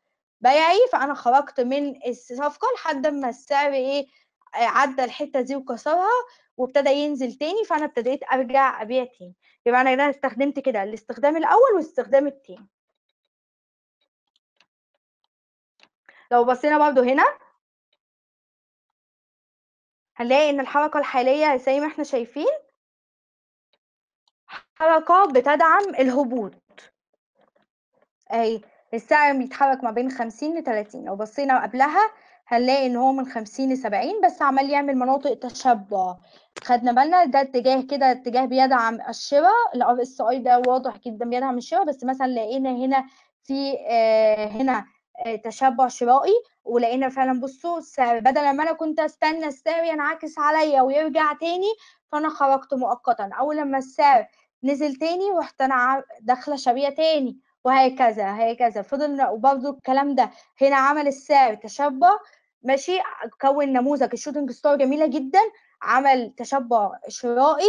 بيعي فانا خرجت من الصفقه لحد ما السعر ايه عدى الحته دي وكسرها وابتدى ينزل تاني فانا ابتديت ارجع ابيع تاني يبقى انا كده استخدمت كده الاستخدام الاول والاستخدام التاني لو بصينا برضو هنا هنلاقي ان الحركه الحاليه زي ما احنا شايفين حركه بتدعم الهبوط اي السعر بيتحرك ما بين 50 ل 30 لو بصينا قبلها هنلاقي ان هو من 50 ل 70 بس عمال يعمل مناطق تشبع خدنا بالنا ده اتجاه كده اتجاه بيدعم الشراء الار اس اي ده واضح جدا بيدعم الشراء بس مثلا لقينا هنا في آه، هنا آه، تشبع شرائي ولقينا فعلا بصوا السعر بدل ما انا كنت استنى السعر ينعكس عليا ويرجع تاني فانا خرجت مؤقتا اول لما السعر نزل تاني رحت انا داخله شاريه تاني وهكذا هكذا فضلنا وبرضه الكلام ده هنا عمل السعر تشبع ماشي كون نموذج الشوتنج ستار جميله جدا عمل تشبع شرائي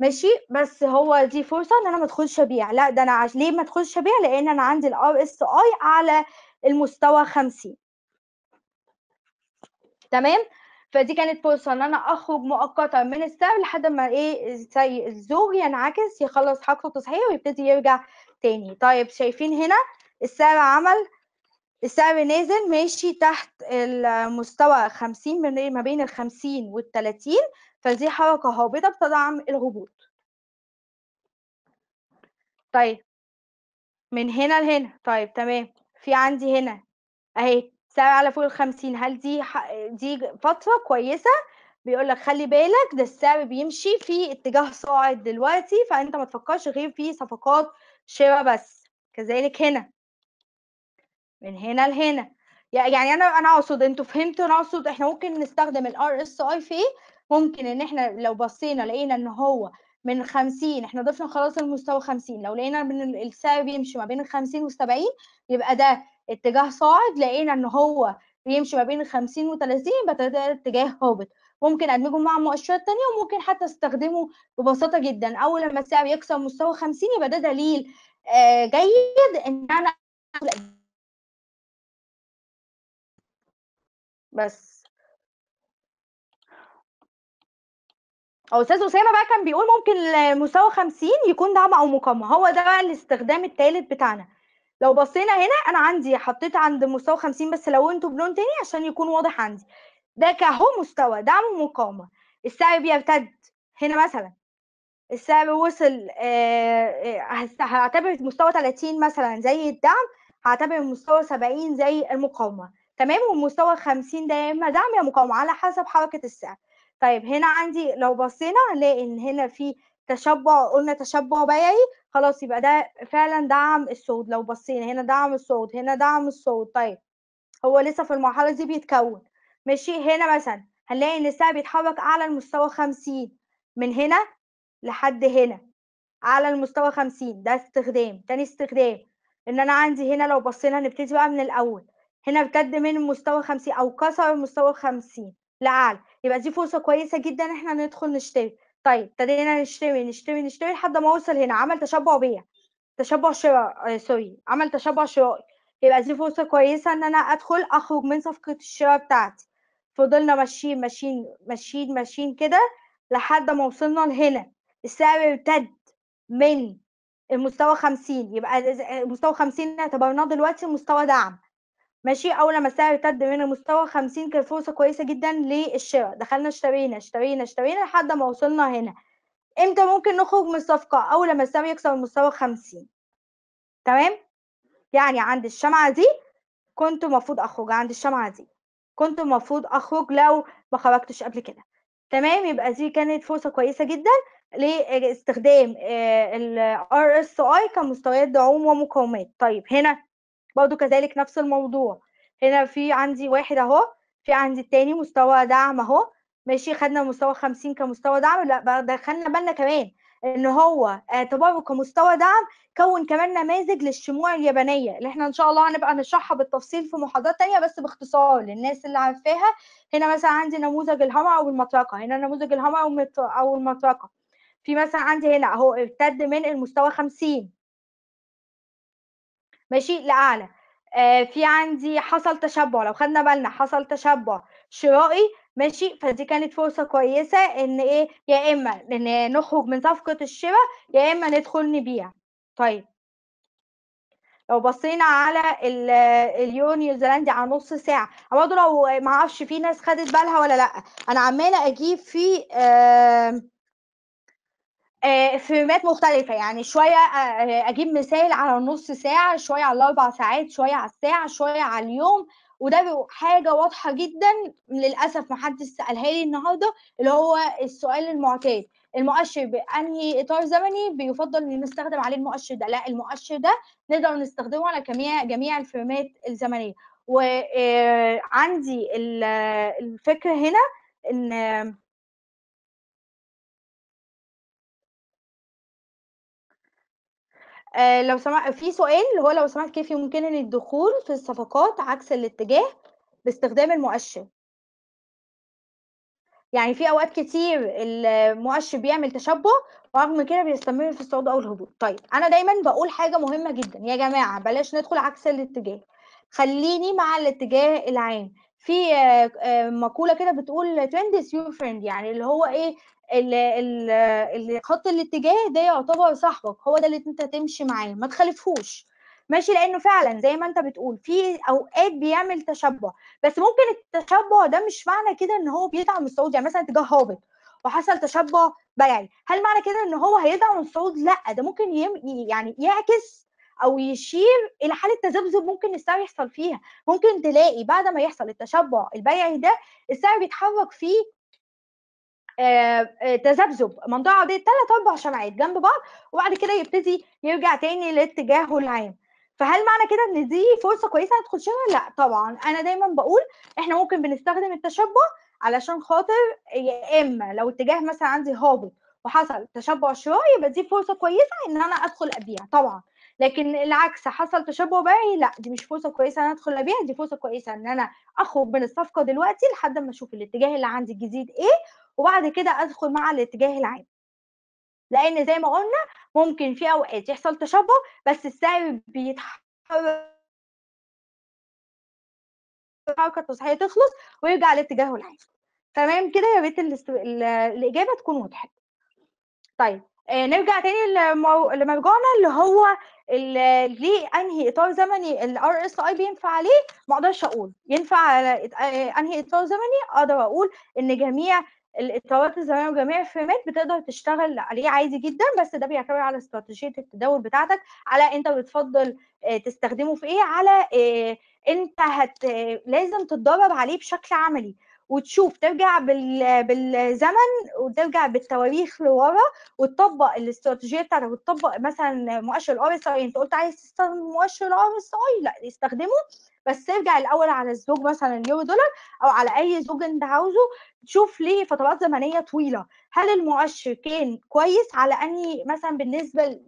ماشي بس هو دي فرصه ان انا ما ادخلش ابيع لا ده انا عش... ليه ما ادخلش ابيع لان انا عندي الار اس اي على المستوى 50 تمام فدي كانت فرصه ان انا اخرج مؤقتا من السعر لحد ما ايه زي ينعكس يخلص حاجته تصحيح ويبتدي يرجع تاني طيب شايفين هنا السعر عمل السعر نازل ماشي تحت المستوى 50 من ما بين ال 50 وال 30 فدي حركة هابطة بتدعم الهبوط طيب من هنا لهنا طيب تمام في عندي هنا اهي سعر على فوق ال 50 هل دي ح... دي فترة كويسة بيقول لك خلي بالك ده السعر بيمشي في اتجاه صاعد دلوقتي فانت ما تفكرش غير في صفقات شراء بس كذلك هنا من هنا لهنا يعني انا انا اقصد انتوا فهمتوا انا اقصد احنا ممكن نستخدم الار اس اي في إيه؟ ممكن ان احنا لو بصينا لقينا ان هو من 50 احنا ضفنا خلاص المستوى 50 لو لقينا ان السعر بيمشي ما بين ال 50 و 70 يبقى ده اتجاه صاعد لقينا ان هو بيمشي ما بين ال 50 و 30 يبقى ده اتجاه هابط ممكن ادمجه مع مؤشرات تانية وممكن حتى استخدمه ببساطه جدا اول لما السعر يكسر مستوى 50 يبقى ده دليل آه، جيد ان انا بس استاذ اسامه بقى كان بيقول ممكن مستوى 50 يكون دعم او مقاومه هو ده بقى الاستخدام الثالث بتاعنا لو بصينا هنا انا عندي حطيت عند مستوى 50 بس لونته بلون تاني عشان يكون واضح عندي ده كهو مستوى دعم ومقاومه السعر بيرتد هنا مثلا السعر وصل آه، آه، هعتبر مستوى 30 مثلا زي الدعم هعتبر مستوى 70 زي المقاومه تمام والمستوى 50 ده يا اما دعم يا مقاومه على حسب حركه السعر طيب هنا عندي لو بصينا هنلاقي ان هنا في تشبع قلنا تشبع بيعي خلاص يبقى ده فعلا دعم الصعود لو بصينا هنا دعم الصعود هنا دعم الصعود طيب هو لسه في المرحله دي بيتكون ماشي هنا مثلا هنلاقي ان السعر بيتحرك اعلى المستوى 50 من هنا لحد هنا على المستوى 50 ده استخدام تاني استخدام ان انا عندي هنا لو بصينا هنبتدي بقى من الاول هنا بجد من مستوى 50 او كسر مستوى 50 لاعلى يبقى دي فرصه كويسه جدا احنا ندخل نشتري طيب ابتدينا نشتري نشتري نشتري لحد ما وصل هنا عمل تشبع بيع تشبع شراء آه سوري عمل تشبع شرائي يبقى دي فرصه كويسه ان انا ادخل اخرج من صفقه الشراء بتاعتي فضلنا ماشيين ماشيين ماشيين ماشيين كده لحد ما وصلنا لهنا السعر ارتد من المستوى 50 يبقى مستوى 50 اعتبرناه دلوقتي مستوى دعم ماشي اول ما السعر ارتد من المستوى 50 كانت فرصه كويسه جدا للشراء دخلنا اشترينا اشترينا اشترينا لحد ما وصلنا هنا امتى ممكن نخرج من الصفقه اول ما السعر يكسر المستوى 50 تمام يعني عند الشمعه دي كنت المفروض اخرج عند الشمعه دي كنت المفروض اخرج لو ما خرجتش قبل كده تمام يبقى دي كانت فرصه كويسه جدا لاستخدام آه، اس RSI كمستويات دعوم ومقاومات طيب هنا برضو كذلك نفس الموضوع هنا في عندي واحد اهو في عندي التاني مستوى دعم اهو ماشي خدنا مستوى 50 كمستوى دعم لا دخلنا بالنا كمان ان هو اعتباره كمستوى دعم كون كمان نماذج للشموع اليابانيه اللي احنا ان شاء الله هنبقى نشرحها بالتفصيل في محاضرات تانية بس باختصار للناس اللي عارفاها هنا مثلا عندي نموذج الهامر او المطرقه هنا نموذج الهامر او المطرقه في مثلا عندي هنا اهو ارتد من المستوى 50 ماشي لاعلى آه في عندي حصل تشبع لو خدنا بالنا حصل تشبع شرائي ماشي فدي كانت فرصه كويسه ان ايه يا اما إن نخرج من صفقه الشراء يا اما ندخل نبيع طيب لو بصينا على آه، اليورو نيوزيلندي على نص ساعه برضه لو معرفش في ناس خدت بالها ولا لا انا عماله اجيب في آه آه، فيومات مختلفة يعني شوية آه، آه، أجيب مثال على نص ساعة شوية على الأربع ساعات شوية على الساعة شوية على اليوم وده حاجة واضحة جدا للأسف محدش سألها لي النهاردة اللي هو السؤال المعتاد المؤشر بأنهي إطار زمني بيفضل إن نستخدم عليه المؤشر ده لا المؤشر ده نقدر نستخدمه على جميع جميع الفيرمات الزمنية وعندي الفكرة هنا إن آه، لو سمحت في سؤال اللي هو لو سمحت كيف يمكنني الدخول في الصفقات عكس الاتجاه باستخدام المؤشر يعني في اوقات كتير المؤشر بيعمل تشبه ورغم كده بيستمر في الصعود او الهبوط طيب انا دايما بقول حاجه مهمه جدا يا جماعه بلاش ندخل عكس الاتجاه خليني مع الاتجاه العام في آه، آه، مقوله كده بتقول ترند از يور فريند يعني اللي هو ايه اللي خط الاتجاه ده يعتبر صاحبك هو ده اللي انت تمشي معاه ما تخالفهوش ماشي لانه فعلا زي ما انت بتقول في اوقات بيعمل تشبع بس ممكن التشبع ده مش معنى كده ان هو بيدعم الصعود يعني مثلا اتجاه هابط وحصل تشبع بلعي هل معنى كده ان هو هيدعم الصعود لا ده ممكن يعني يعكس او يشير الى حاله تذبذب ممكن السعر يحصل فيها ممكن تلاقي بعد ما يحصل التشبع البيعي ده السعر بيتحرك فيه آه، آه، تذبذب منطقه عاديه ثلاث اربع شمعات جنب بعض وبعد كده يبتدي يرجع تاني لاتجاهه العام فهل معنى كده ان دي فرصه كويسه ندخل لها لا طبعا انا دايما بقول احنا ممكن بنستخدم التشبع علشان خاطر يا اما لو اتجاه مثلا عندي هابط وحصل تشبع شراء يبقى دي فرصه كويسه ان انا ادخل ابيع طبعا لكن العكس حصل تشابه بيعي إيه؟ لا دي مش فرصه كويسه ان انا ادخل ابيع دي فرصه كويسه ان انا اخرج من الصفقه دلوقتي لحد ما اشوف الاتجاه اللي عندي الجديد ايه وبعد كده ادخل مع الاتجاه العام لان زي ما قلنا ممكن في اوقات يحصل تشابه بس السعر بيتحرك الحركه التصحيحيه تخلص ويرجع لاتجاهه العام تمام كده يا ريت الاجابه تكون واضحه طيب آه، نرجع تاني لموضوعنا اللي هو ليه انهي اطار زمني الار اس اي بينفع عليه ما اقدرش اقول ينفع آه، انهي اطار زمني اقدر اقول ان جميع الاطارات الزمنيه وجميع الفريمات بتقدر تشتغل عليه عادي جدا بس ده بيعتمد على استراتيجيه التداول بتاعتك على انت بتفضل آه، تستخدمه في ايه على انت هت لازم تتدرب عليه بشكل عملي وتشوف ترجع بالزمن وترجع بالتواريخ لورا وتطبق الاستراتيجيه بتاعتك وتطبق مثلا مؤشر الار اس اي انت قلت عايز تستخدم مؤشر الار اس اي لا استخدمه بس ترجع الاول على الزوج مثلا اليورو دولار او على اي زوج انت عاوزه تشوف ليه فترات زمنيه طويله هل المؤشر كان كويس على اني مثلا بالنسبه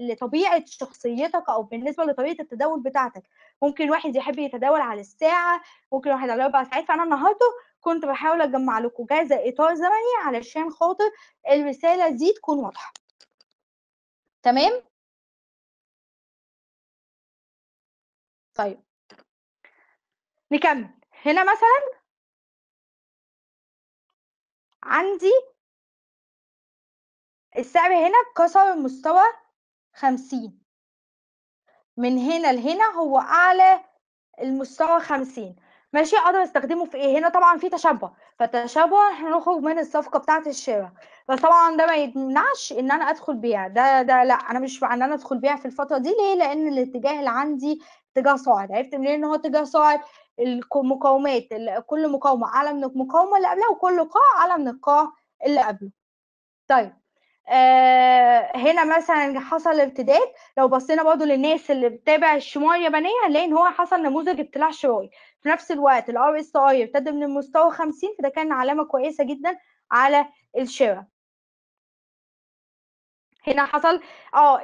لطبيعه شخصيتك او بالنسبه لطبيعه التداول بتاعتك ممكن واحد يحب يتداول على الساعه ممكن واحد على اربع ساعات فانا النهارده كنت بحاول اجمع لكم جايزه اطار زمني علشان خاطر الرساله دي تكون واضحه تمام طيب نكمل هنا مثلا عندي السعر هنا كسر مستوى خمسين من هنا لهنا هو أعلى المستوى خمسين ماشي اقدر استخدمه في ايه هنا طبعا في تشبع فالتشبع احنا هنخرج من الصفقه بتاعه الشراء بس طبعا ده ما يمنعش ان انا ادخل بيع ده ده لا انا مش مع ان انا ادخل بيع في الفتره دي ليه لان الاتجاه اللي عندي اتجاه صاعد عرفت منين ان هو اتجاه صاعد المقاومات كل مقاومه اعلى من المقاومه اللي قبلها وكل قاع اعلى من القاع اللي قبله طيب آه هنا مثلا حصل ارتداد لو بصينا برضه للناس اللي بتتابع الشموع اليابانيه هنلاقي ان هو حصل نموذج ابتلاع شرايي في نفس الوقت الار اس اي من المستوى 50 فده كان علامه كويسه جدا على الشراء هنا حصل اه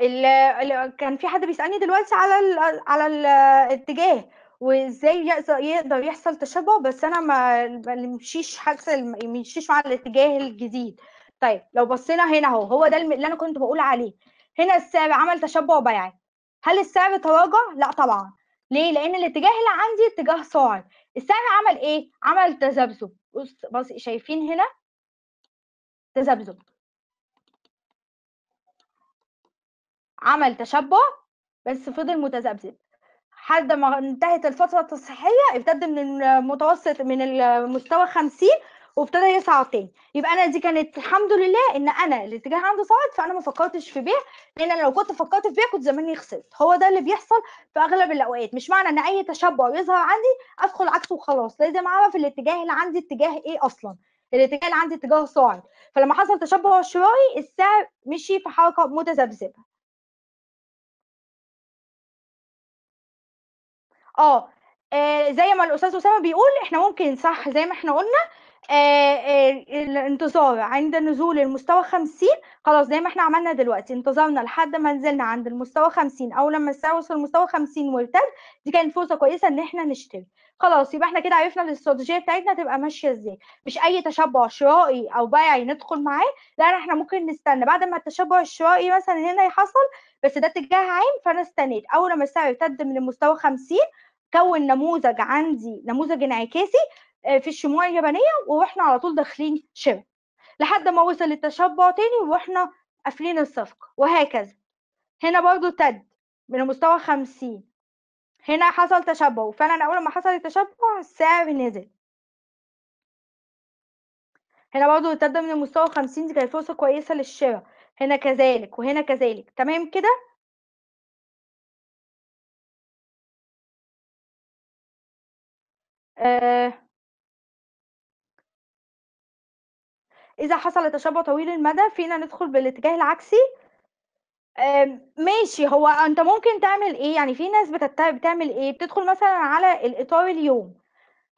كان في حد بيسالني دلوقتي على الـ على الاتجاه وازاي يقدر يحصل تشابه بس انا ما نمشيش حاجه ما نمشيش مع الاتجاه الجديد طيب لو بصينا هنا اهو هو ده اللي انا كنت بقول عليه هنا السعر عمل تشبع بيعي هل السعر تراجع؟ لا طبعا ليه؟ لأن الاتجاه اللي عندي اتجاه صاعد السعر عمل إيه؟ عمل تذبذب بص بص شايفين هنا تذبذب عمل تشبع بس فضل متذبذب لحد ما انتهت الفترة التصحيحية ابتدى من المتوسط من المستوى 50 وابتدى يصعد تاني يبقى انا دي كانت الحمد لله ان انا الاتجاه عندي صاعد فانا ما فكرتش في بيع لان انا لو كنت فكرت في بيع كنت زماني خسرت هو ده اللي بيحصل في اغلب الاوقات مش معنى ان اي تشبع يظهر عندي ادخل عكسه وخلاص لازم اعرف الاتجاه اللي عندي اتجاه ايه اصلا الاتجاه اللي عندي اتجاه صاعد فلما حصل تشبع شرائي السعر مشي في حركه متذبذبه اه, آه، زي ما الاستاذ اسامه بيقول احنا ممكن صح زي ما احنا قلنا آه، آه، الانتظار عند نزول المستوى 50 خلاص زي ما احنا عملنا دلوقتي انتظرنا لحد ما نزلنا عند المستوى 50 او لما السعر وصل لمستوى 50 وارتد دي كانت فرصه كويسه ان احنا نشتري خلاص يبقى احنا كده عرفنا الاستراتيجيه بتاعتنا تبقى ماشيه ازاي مش اي تشبع شرائي او بيعي ندخل معاه لا احنا ممكن نستنى بعد ما التشبع الشرائي مثلا هنا يحصل بس ده اتجاه عام فانا استنيت اول ما السعر ارتد من المستوى 50 كون نموذج عندي نموذج انعكاسي آه، في الشموع اليابانيه واحنا على طول داخلين شبه لحد ما وصل التشبع تاني واحنا قافلين الصفقه وهكذا هنا برضو تد من مستوى 50 هنا حصل تشبع وفعلا اول ما حصل التشبع السعر نزل هنا برضو تد من المستوى 50 دي كانت فرصه كويسه للشراء هنا كذلك وهنا كذلك تمام كده آه إذا حصل تشبع طويل المدى فينا ندخل بالاتجاه العكسي ماشي هو انت ممكن تعمل ايه يعني في ناس بتعمل ايه بتدخل مثلا على الاطار اليوم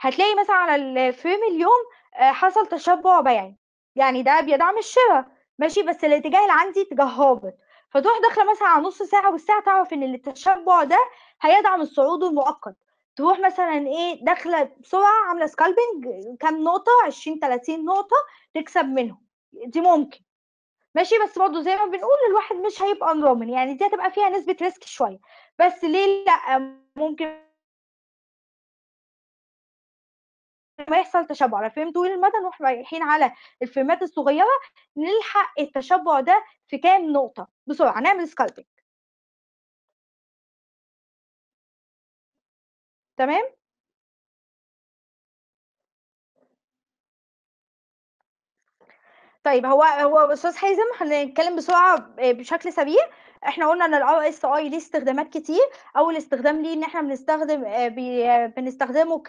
هتلاقي مثلا على الفريم اليوم آه، حصل تشبع بيعي يعني ده بيدعم الشراء ماشي بس الاتجاه اللي عندي اتجاه هابط فتروح داخله مثلا على نص ساعه والساعه تعرف ان التشبع ده هيدعم الصعود المؤقت تروح مثلا ايه داخله بسرعه عامله سكالبنج كام نقطه 20 30 نقطه تكسب منهم دي ممكن ماشي بس برضه زي ما بنقول الواحد مش هيبقى ضامن يعني دي هتبقى فيها نسبه ريسك شويه بس ليه لا ممكن ما يحصل تشبع على فيلم طويل المدى نروح رايحين على الفيلمات الصغيره نلحق التشبع ده في كام نقطه بسرعه نعمل سكالبنج تمام طيب هو هو استاذ حازم هنتكلم بسرعه آه، بشكل سريع احنا قلنا ان الار اس اي ليه استخدامات كتير اول استخدام ليه ان احنا بنستخدم آه، بنستخدمه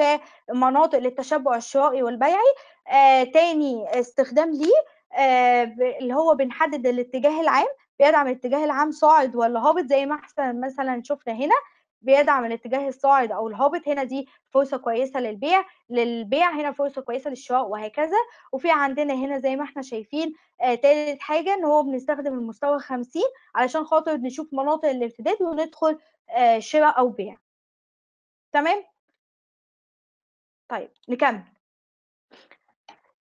كمناطق للتشبع الشرائي والبيعي آه تاني استخدام ليه آه اللي هو بنحدد الاتجاه العام بيدعم الاتجاه العام صاعد ولا هابط زي ما احسن مثلا شفنا هنا بيدعم الاتجاه الصاعد او الهابط هنا دي فرصه كويسه للبيع للبيع هنا فرصه كويسه للشراء وهكذا وفي عندنا هنا زي ما احنا شايفين آه تالت حاجه ان هو بنستخدم المستوى 50 علشان خاطر نشوف مناطق الارتداد وندخل آه شراء او بيع تمام طيب نكمل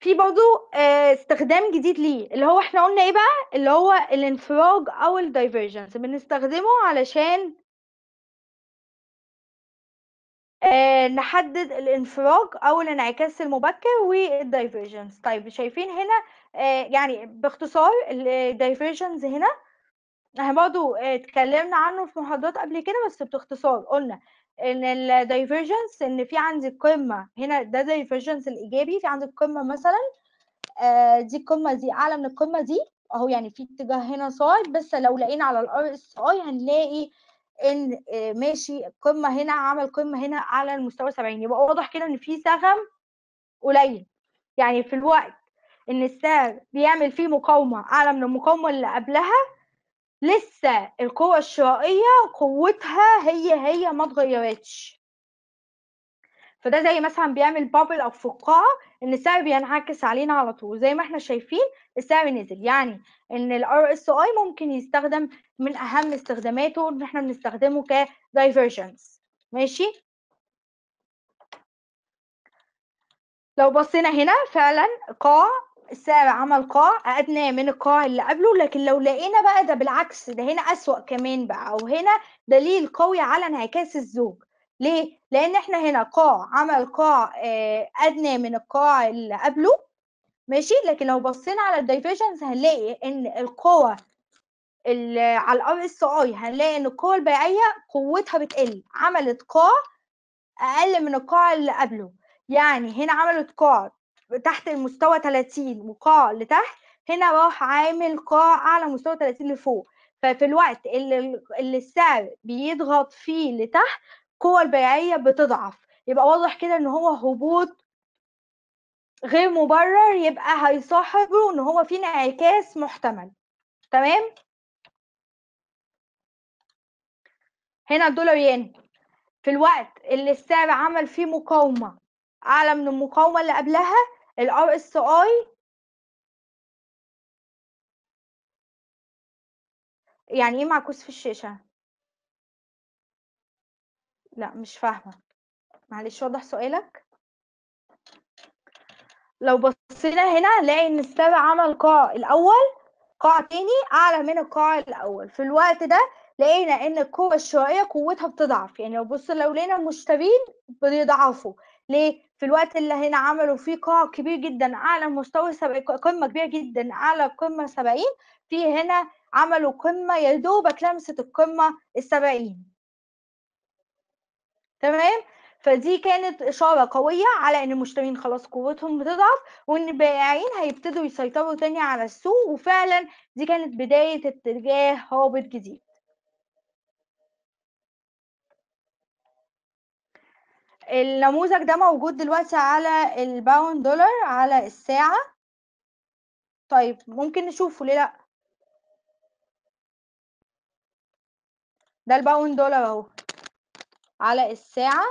في برضو آه، استخدام جديد ليه اللي هو احنا قلنا ايه بقى اللي هو الانفراج او الدايفرجنس بنستخدمه علشان آه، نحدد الانفراج او الانعكاس المبكر والدايفرجنس طيب شايفين هنا آه، يعني باختصار الدايفرجنس هنا احنا برضو آه، اتكلمنا عنه في محاضرات قبل كده بس باختصار قلنا ان الدايفرجنس ان في عندي قمه هنا ده دايفرجنس الايجابي في عندي القمه مثلا دي القمه دي اعلى من القمه دي اهو يعني في اتجاه هنا صاعد بس لو لقينا على الار اس اي هنلاقي ان آه، ماشي قمه هنا عمل قمه هنا على المستوى 70 يبقى واضح كده ان في سهم قليل يعني في الوقت ان السهم بيعمل فيه مقاومه اعلى من المقاومه اللي قبلها لسه القوه الشرائيه قوتها هي هي ما اتغيرتش فده زي مثلا بيعمل بابل او فقاعه ان السعر بينعكس علينا على طول زي ما احنا شايفين السعر نزل يعني ان الار اس اي ممكن يستخدم من اهم استخداماته ان احنا بنستخدمه كدايفرجنس ماشي لو بصينا هنا فعلا قاع السعر عمل قاع ادنى من القاع اللي قبله لكن لو لقينا بقى ده بالعكس ده هنا اسوأ كمان بقى او هنا دليل قوي على انعكاس الزوج ليه؟ لأن إحنا هنا قاع عمل قاع آه، أدنى من القاع اللي قبله ماشي لكن لو بصينا على الدايفيجنز هنلاقي إن القوة على الار اس اي هنلاقي ان القوه البيعيه قوتها بتقل عملت قاع اقل من القاع اللي قبله يعني هنا عملت قاع تحت المستوى 30 وقاع لتحت هنا راح عامل قاع اعلى مستوى 30 لفوق ففي الوقت اللي, اللي السعر بيضغط فيه لتحت القوة البيعية بتضعف يبقى واضح كده ان هو هبوط غير مبرر يبقى هيصاحبه ان هو في انعكاس محتمل تمام هنا الدولار ين في الوقت اللي السعر عمل فيه مقاومة أعلى من المقاومة اللي قبلها ال RSI يعني إيه معكوس في الشاشة؟ لا مش فاهمة معلش وضح سؤالك لو بصينا هنا نلاقي ان السبع عمل قاع الاول قاع تاني اعلى من القاع الاول في الوقت ده لقينا ان القوة الشرائية قوتها بتضعف يعني لو بص لو لقينا مشتبين بيضعفوا ليه في الوقت اللي هنا عملوا فيه قاع كبير جدا اعلى مستوى سبعين قمة كبيرة جدا اعلى قمة سبعين في هنا عملوا قمة يا دوبك لمست القمة السبعين تمام فدي كانت إشارة قوية على إن المشترين خلاص قوتهم بتضعف وإن البائعين هيبتدوا يسيطروا تاني على السوق وفعلا دي كانت بداية اتجاه هابط جديد النموذج ده موجود دلوقتي على الباوند دولار على الساعة طيب ممكن نشوفه ليه لأ ده الباوند دولار اهو على الساعة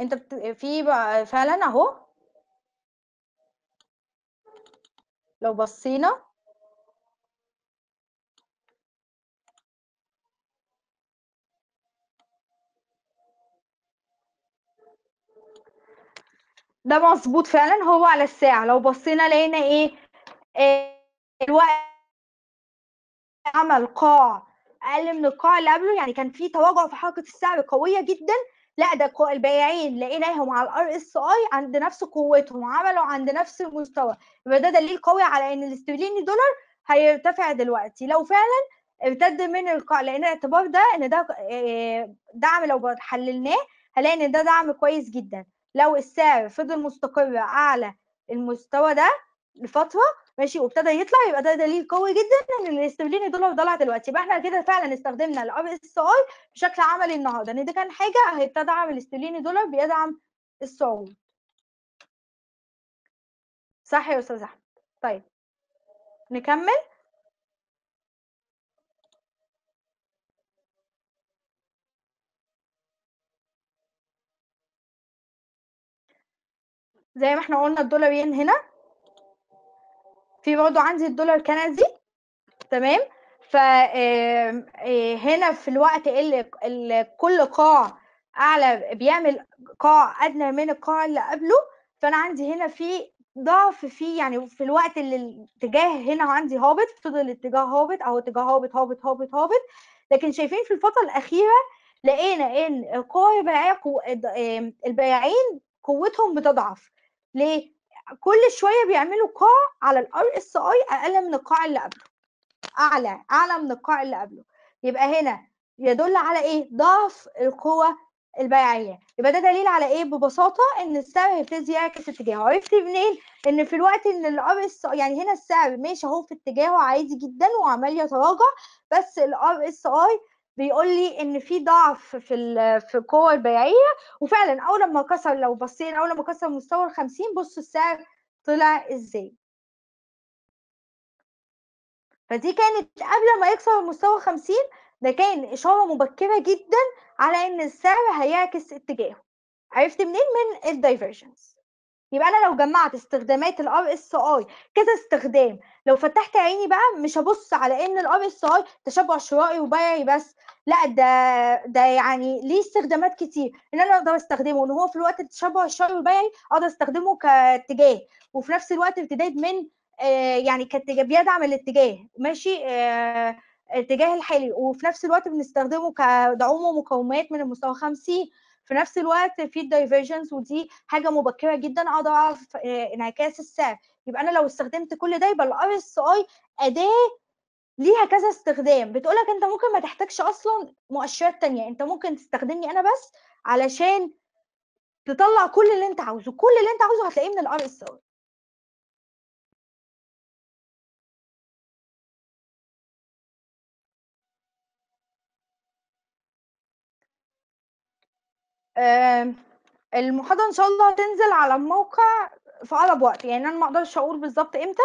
انت في بقى فعلا اهو لو بصينا ده مظبوط فعلا هو على الساعة لو بصينا لقينا ايه الوقت عمل قاع اقل من القاع اللي قبله يعني كان في تراجع في حركه السعر قويه جدا لا ده البياعين لقيناهم على الار اس اي عند نفس قوتهم عملوا عند نفس المستوى يبقى ده دليل قوي على ان الاسترليني دولار هيرتفع دلوقتي لو فعلا ارتد من القاع لان اعتبار ده ان ده دعم لو حللناه هلاقي ان ده دعم كويس جدا لو السعر فضل مستقر اعلى المستوى ده لفتره ماشي وابتدى يطلع يبقى ده دليل قوي جدا ان الاسترليني دولار ضلع دلوقتي يبقى احنا كده فعلا استخدمنا الار اس اي بشكل عملي النهارده ان يعني ده كان حاجه هتدعم الاسترليني دولار بيدعم الصعود صح يا استاذ احمد طيب نكمل زي ما احنا قلنا الدولار ين هنا في برضو عندي الدولار كندي تمام فهنا آه، في الوقت اللي كل قاع اعلى بيعمل قاع ادنى من القاع اللي قبله فانا عندي هنا في ضعف في يعني في الوقت اللي الاتجاه هنا عندي هابط فضل الاتجاه هابط او اتجاه هابط هابط هابط هابط لكن شايفين في الفتره الاخيره لقينا ان القوى آه، البياعين قوتهم بتضعف ليه كل شويه بيعملوا قاع على الار اس اي اقل من القاع اللي قبله اعلى اعلى من القاع اللي قبله يبقى هنا يدل على ايه ضعف القوه البيعيه يبقى ده دليل على ايه ببساطه ان السعر هيبتدي يعكس اتجاهه عرفت منين ان في الوقت ان الار اس يعني هنا السعر ماشي اهو في اتجاهه عادي جدا وعمال يتراجع بس الار اس اي بيقول لي ان في ضعف في في القوه البيعيه وفعلا اول لما كسر لو بصينا اول لما كسر مستوى ال 50 بصوا السعر طلع ازاي فدي كانت قبل ما يكسر المستوى 50 ده كان اشاره مبكره جدا على ان السعر هيعكس اتجاهه عرفت منين من الدايفرجنس يبقى انا لو جمعت استخدامات الار اس اي كذا استخدام لو فتحت عيني بقى مش هبص على ان الار اس اي تشبع شرائي وبيعي بس لا ده ده يعني ليه استخدامات كتير ان انا اقدر استخدمه ان هو في الوقت التشبع الشرائي والبيعي اقدر استخدمه كاتجاه وفي نفس الوقت ابتديت من آه، يعني كاتجاه بيدعم الاتجاه ماشي اتجاه الاتجاه الحالي وفي نفس الوقت بنستخدمه كدعوم ومقومات من المستوى 50 في نفس الوقت في الدايفرجنس ودي حاجه مبكره جدا اقدر اعرف آه، انعكاس السعر يبقى انا لو استخدمت كل ده يبقى الار اس اي اداه ليها كذا استخدام بتقولك انت ممكن ما تحتاجش اصلا مؤشرات تانية انت ممكن تستخدمني انا بس علشان تطلع كل اللي انت عاوزه كل اللي انت عاوزه هتلاقيه من الار اس اي المحاضره ان شاء الله هتنزل على الموقع في اقرب وقت يعني انا ما اقدرش اقول بالظبط امتى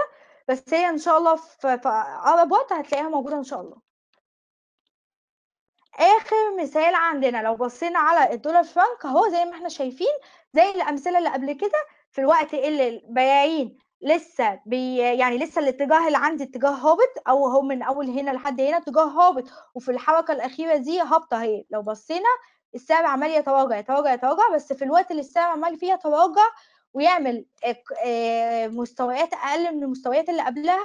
بس هي ان شاء الله في اقرب وقت هتلاقيها موجوده ان شاء الله اخر مثال عندنا لو بصينا على الدولار فرانك اهو زي ما احنا شايفين زي الامثله اللي قبل كده في الوقت اللي البياعين لسه بي يعني لسه الاتجاه اللي عندي اتجاه هابط او هو من اول هنا لحد هنا اتجاه هابط وفي الحركه الاخيره دي هابطه اهي لو بصينا السعر عمال يتراجع يتراجع يتراجع بس في الوقت اللي السعر عمال فيه يتراجع ويعمل آه، آه، مستويات اقل من المستويات اللي قبلها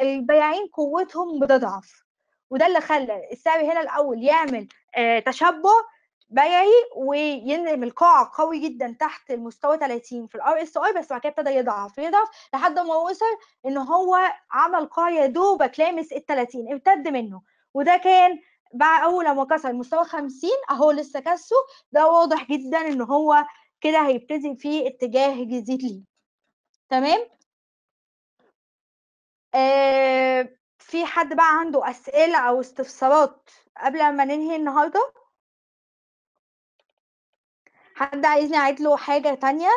البياعين قوتهم بتضعف وده اللي خلى السعر هنا الاول يعمل آه، تشبع بيعي وينزل القاع قوي جدا تحت المستوى 30 في الار اس اي بس بعد كده ابتدى يضعف يضعف لحد ما وصل ان هو عمل قاع يا دوبك لامس ال 30 امتد منه وده كان بقى اول ما كسر مستوى 50 اهو لسه كسره ده واضح جدا ان هو كده هيبتدي في اتجاه جديد ليه تمام آه في حد بقى عنده اسئله او استفسارات قبل ما ننهي النهارده حد عايزني اعيد له حاجه تانية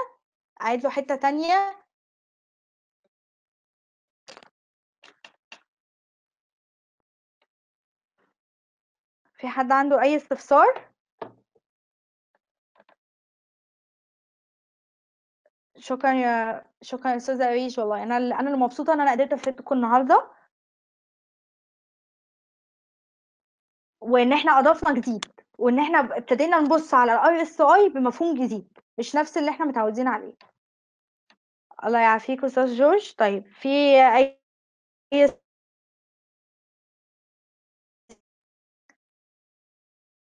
اعيد له حته تانية في حد عنده أي استفسار؟ شكرا يا شكرا يا أستاذة أريج والله أنا اللي... أنا اللي مبسوطة إن أنا قدرت أفيدكم النهاردة وإن إحنا أضفنا جديد وإن إحنا ابتدينا نبص على ال اي بمفهوم جديد مش نفس اللي إحنا متعودين عليه الله يعافيك أستاذ جورج طيب في أي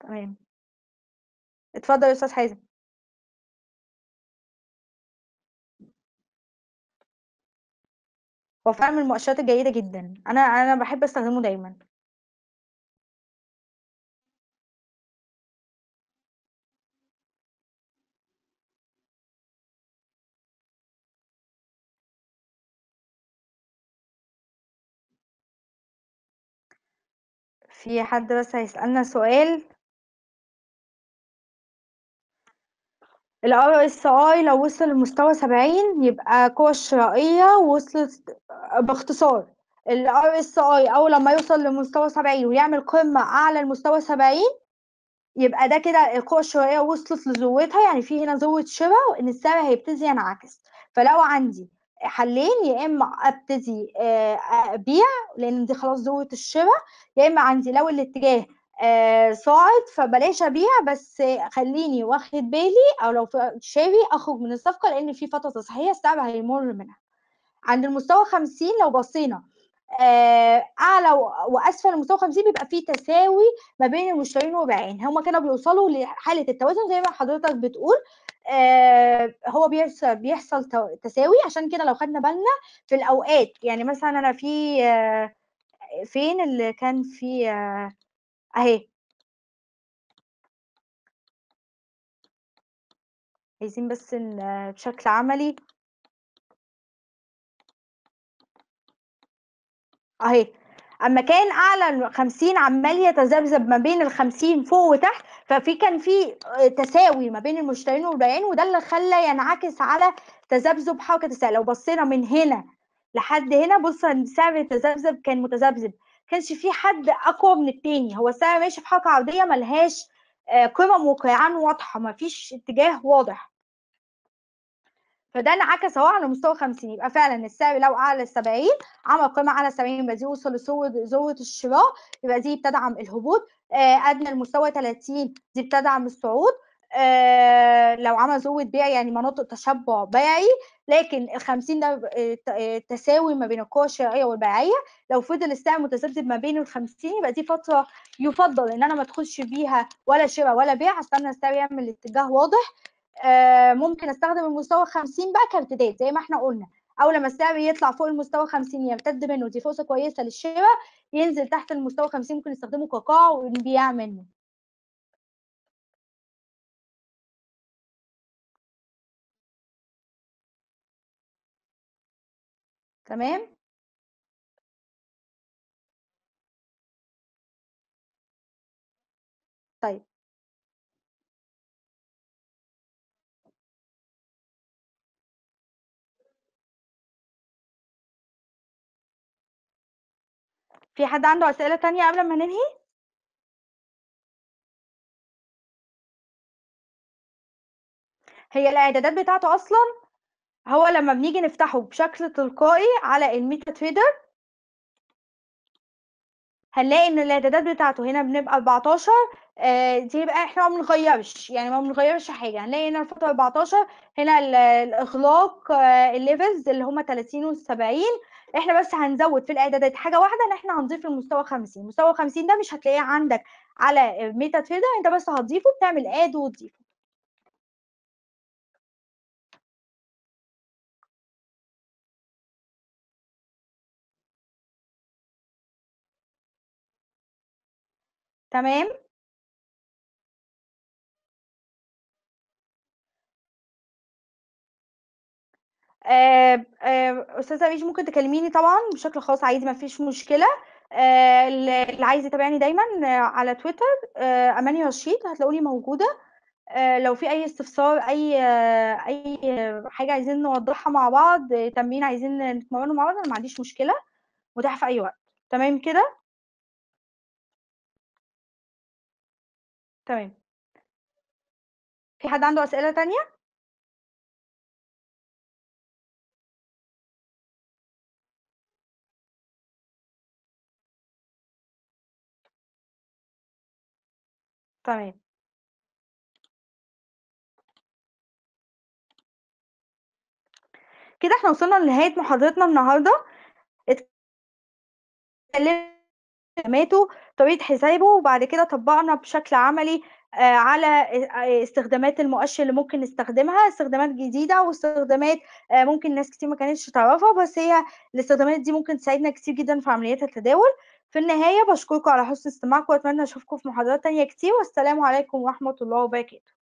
تمام. اتفضل يا أستاذ حازم. هو فعلًا من المؤشرات الجيدة جدًا، أنا أنا بحب أستخدمه دايمًا. في حد بس هيسألنا سؤال. ال RSI لو وصل لمستوى 70 يبقى قوة الشرائية وصلت آه، باختصار ال RSI أول لما يوصل لمستوى 70 ويعمل قمة أعلى لمستوى 70 يبقى ده كده القوة الشرائية وصلت لذروتها يعني في هنا ذروة شراء وإن السعر هيبتدي ينعكس فلو عندي حلين يا اما ابتدي آه، ابيع لان دي خلاص ذروه الشراء يا اما عندي لو الاتجاه آه، صاعد فبلاش ابيع بس خليني واخد بالي او لو شاوي اخرج من الصفقه لان في فتره تصحيحيه السحب هيمر منها عند المستوى 50 لو بصينا آه، اعلى واسفل المستوى 50 بيبقى فيه تساوي ما بين المشترين والبائعين هما كانوا بيوصلوا لحاله التوازن زي ما حضرتك بتقول آه، هو بيحصل بيحصل تساوي عشان كده لو خدنا بالنا في الاوقات يعني مثلا انا في فين اللي كان في أهي. عايزين بس إن بشكل عملي أهي اما كان اعلى 50 عمال يتذبذب ما بين ال 50 فوق وتحت ففي كان في آه، تساوي ما بين المشترين والبائعين وده اللي خلى ينعكس على تذبذب حركه السعر لو بصينا من هنا لحد هنا بص سعر التذبذب كان متذبذب كانش في حد اقوى من التاني هو الساعه ماشي في حركه عرضيه ملهاش آه، قمم وقيعان واضحه مفيش اتجاه واضح فده انعكس اهو على مستوى 50 يبقى فعلا السعر لو اعلى ال 70 عمل قيمه اعلى 70 يبقى دي وصل لذروه الشراء يبقى دي بتدعم الهبوط آه، ادنى المستوى 30 دي بتدعم الصعود آه، لو عمل زوجة بيع يعني مناطق تشبع بيعي لكن ال 50 ده آه، آه، تساوي ما بين القوى الشرائيه والبيعيه لو فضل السعر متذبذب ما بين ال 50 يبقى دي فتره يفضل ان انا ما ادخلش بيها ولا شراء ولا بيع استنى السعر يعمل اتجاه واضح ممكن استخدم المستوى 50 بقى كارتداد زي ما احنا قلنا او لما السعر يطلع فوق المستوى 50 يرتد منه دي فرصه كويسه للشراء ينزل تحت المستوى 50 ممكن استخدمه كقاع ونبيع منه تمام طيب في حد عنده أسئلة تانية قبل ما ننهي؟ هي الإعدادات بتاعته أصلا هو لما بنيجي نفتحه بشكل تلقائي على الميتا تريدر هنلاقي ان الاعدادات بتاعته هنا بنبقى 14 آه دي بقى احنا ما بنغيرش يعني ما بنغيرش حاجه هنلاقي هنا الفتره 14 هنا الاغلاق آه الليفلز اللي هم 30 و70 احنا بس هنزود في الاعدادات حاجه واحده ان احنا هنضيف المستوى 50 مستوى 50 ده مش هتلاقيه عندك على ميتا تريدر انت بس هتضيفه بتعمل اد وتضيفه تمام آه، آه، أستاذة ميري ممكن تكلميني طبعًا بشكل خاص عادي ما فيش مشكلة، آه، اللي عايز يتابعني دايمًا على تويتر أماني رشيد هتلاقوني موجودة، لو في أي استفسار أي أي حاجة عايزين نوضحها مع بعض، تمرين عايزين نتمرنه مع بعض، أنا ما عنديش مشكلة، متاحة في أي وقت، تمام كده؟ تمام. في حد عنده أسئلة تانية؟ تمام. كده احنا وصلنا لنهاية محاضرتنا النهاردة اتكلمنا استخداماته، طريقة حسابه، وبعد كده طبّقنا بشكل عملي آه، على آه، آه، استخدامات المؤشر اللي ممكن نستخدمها، استخدامات جديدة واستخدامات ممكن ناس كتير ما كانتش تعرفها، بس هي الاستخدامات دي ممكن تساعدنا كتير جدًا في عمليات التداول. في النهاية بشكركم على حُسن استماعكم وأتمنى أشوفكم في محاضرات تانية كتير والسلام عليكم ورحمة الله وبركاته.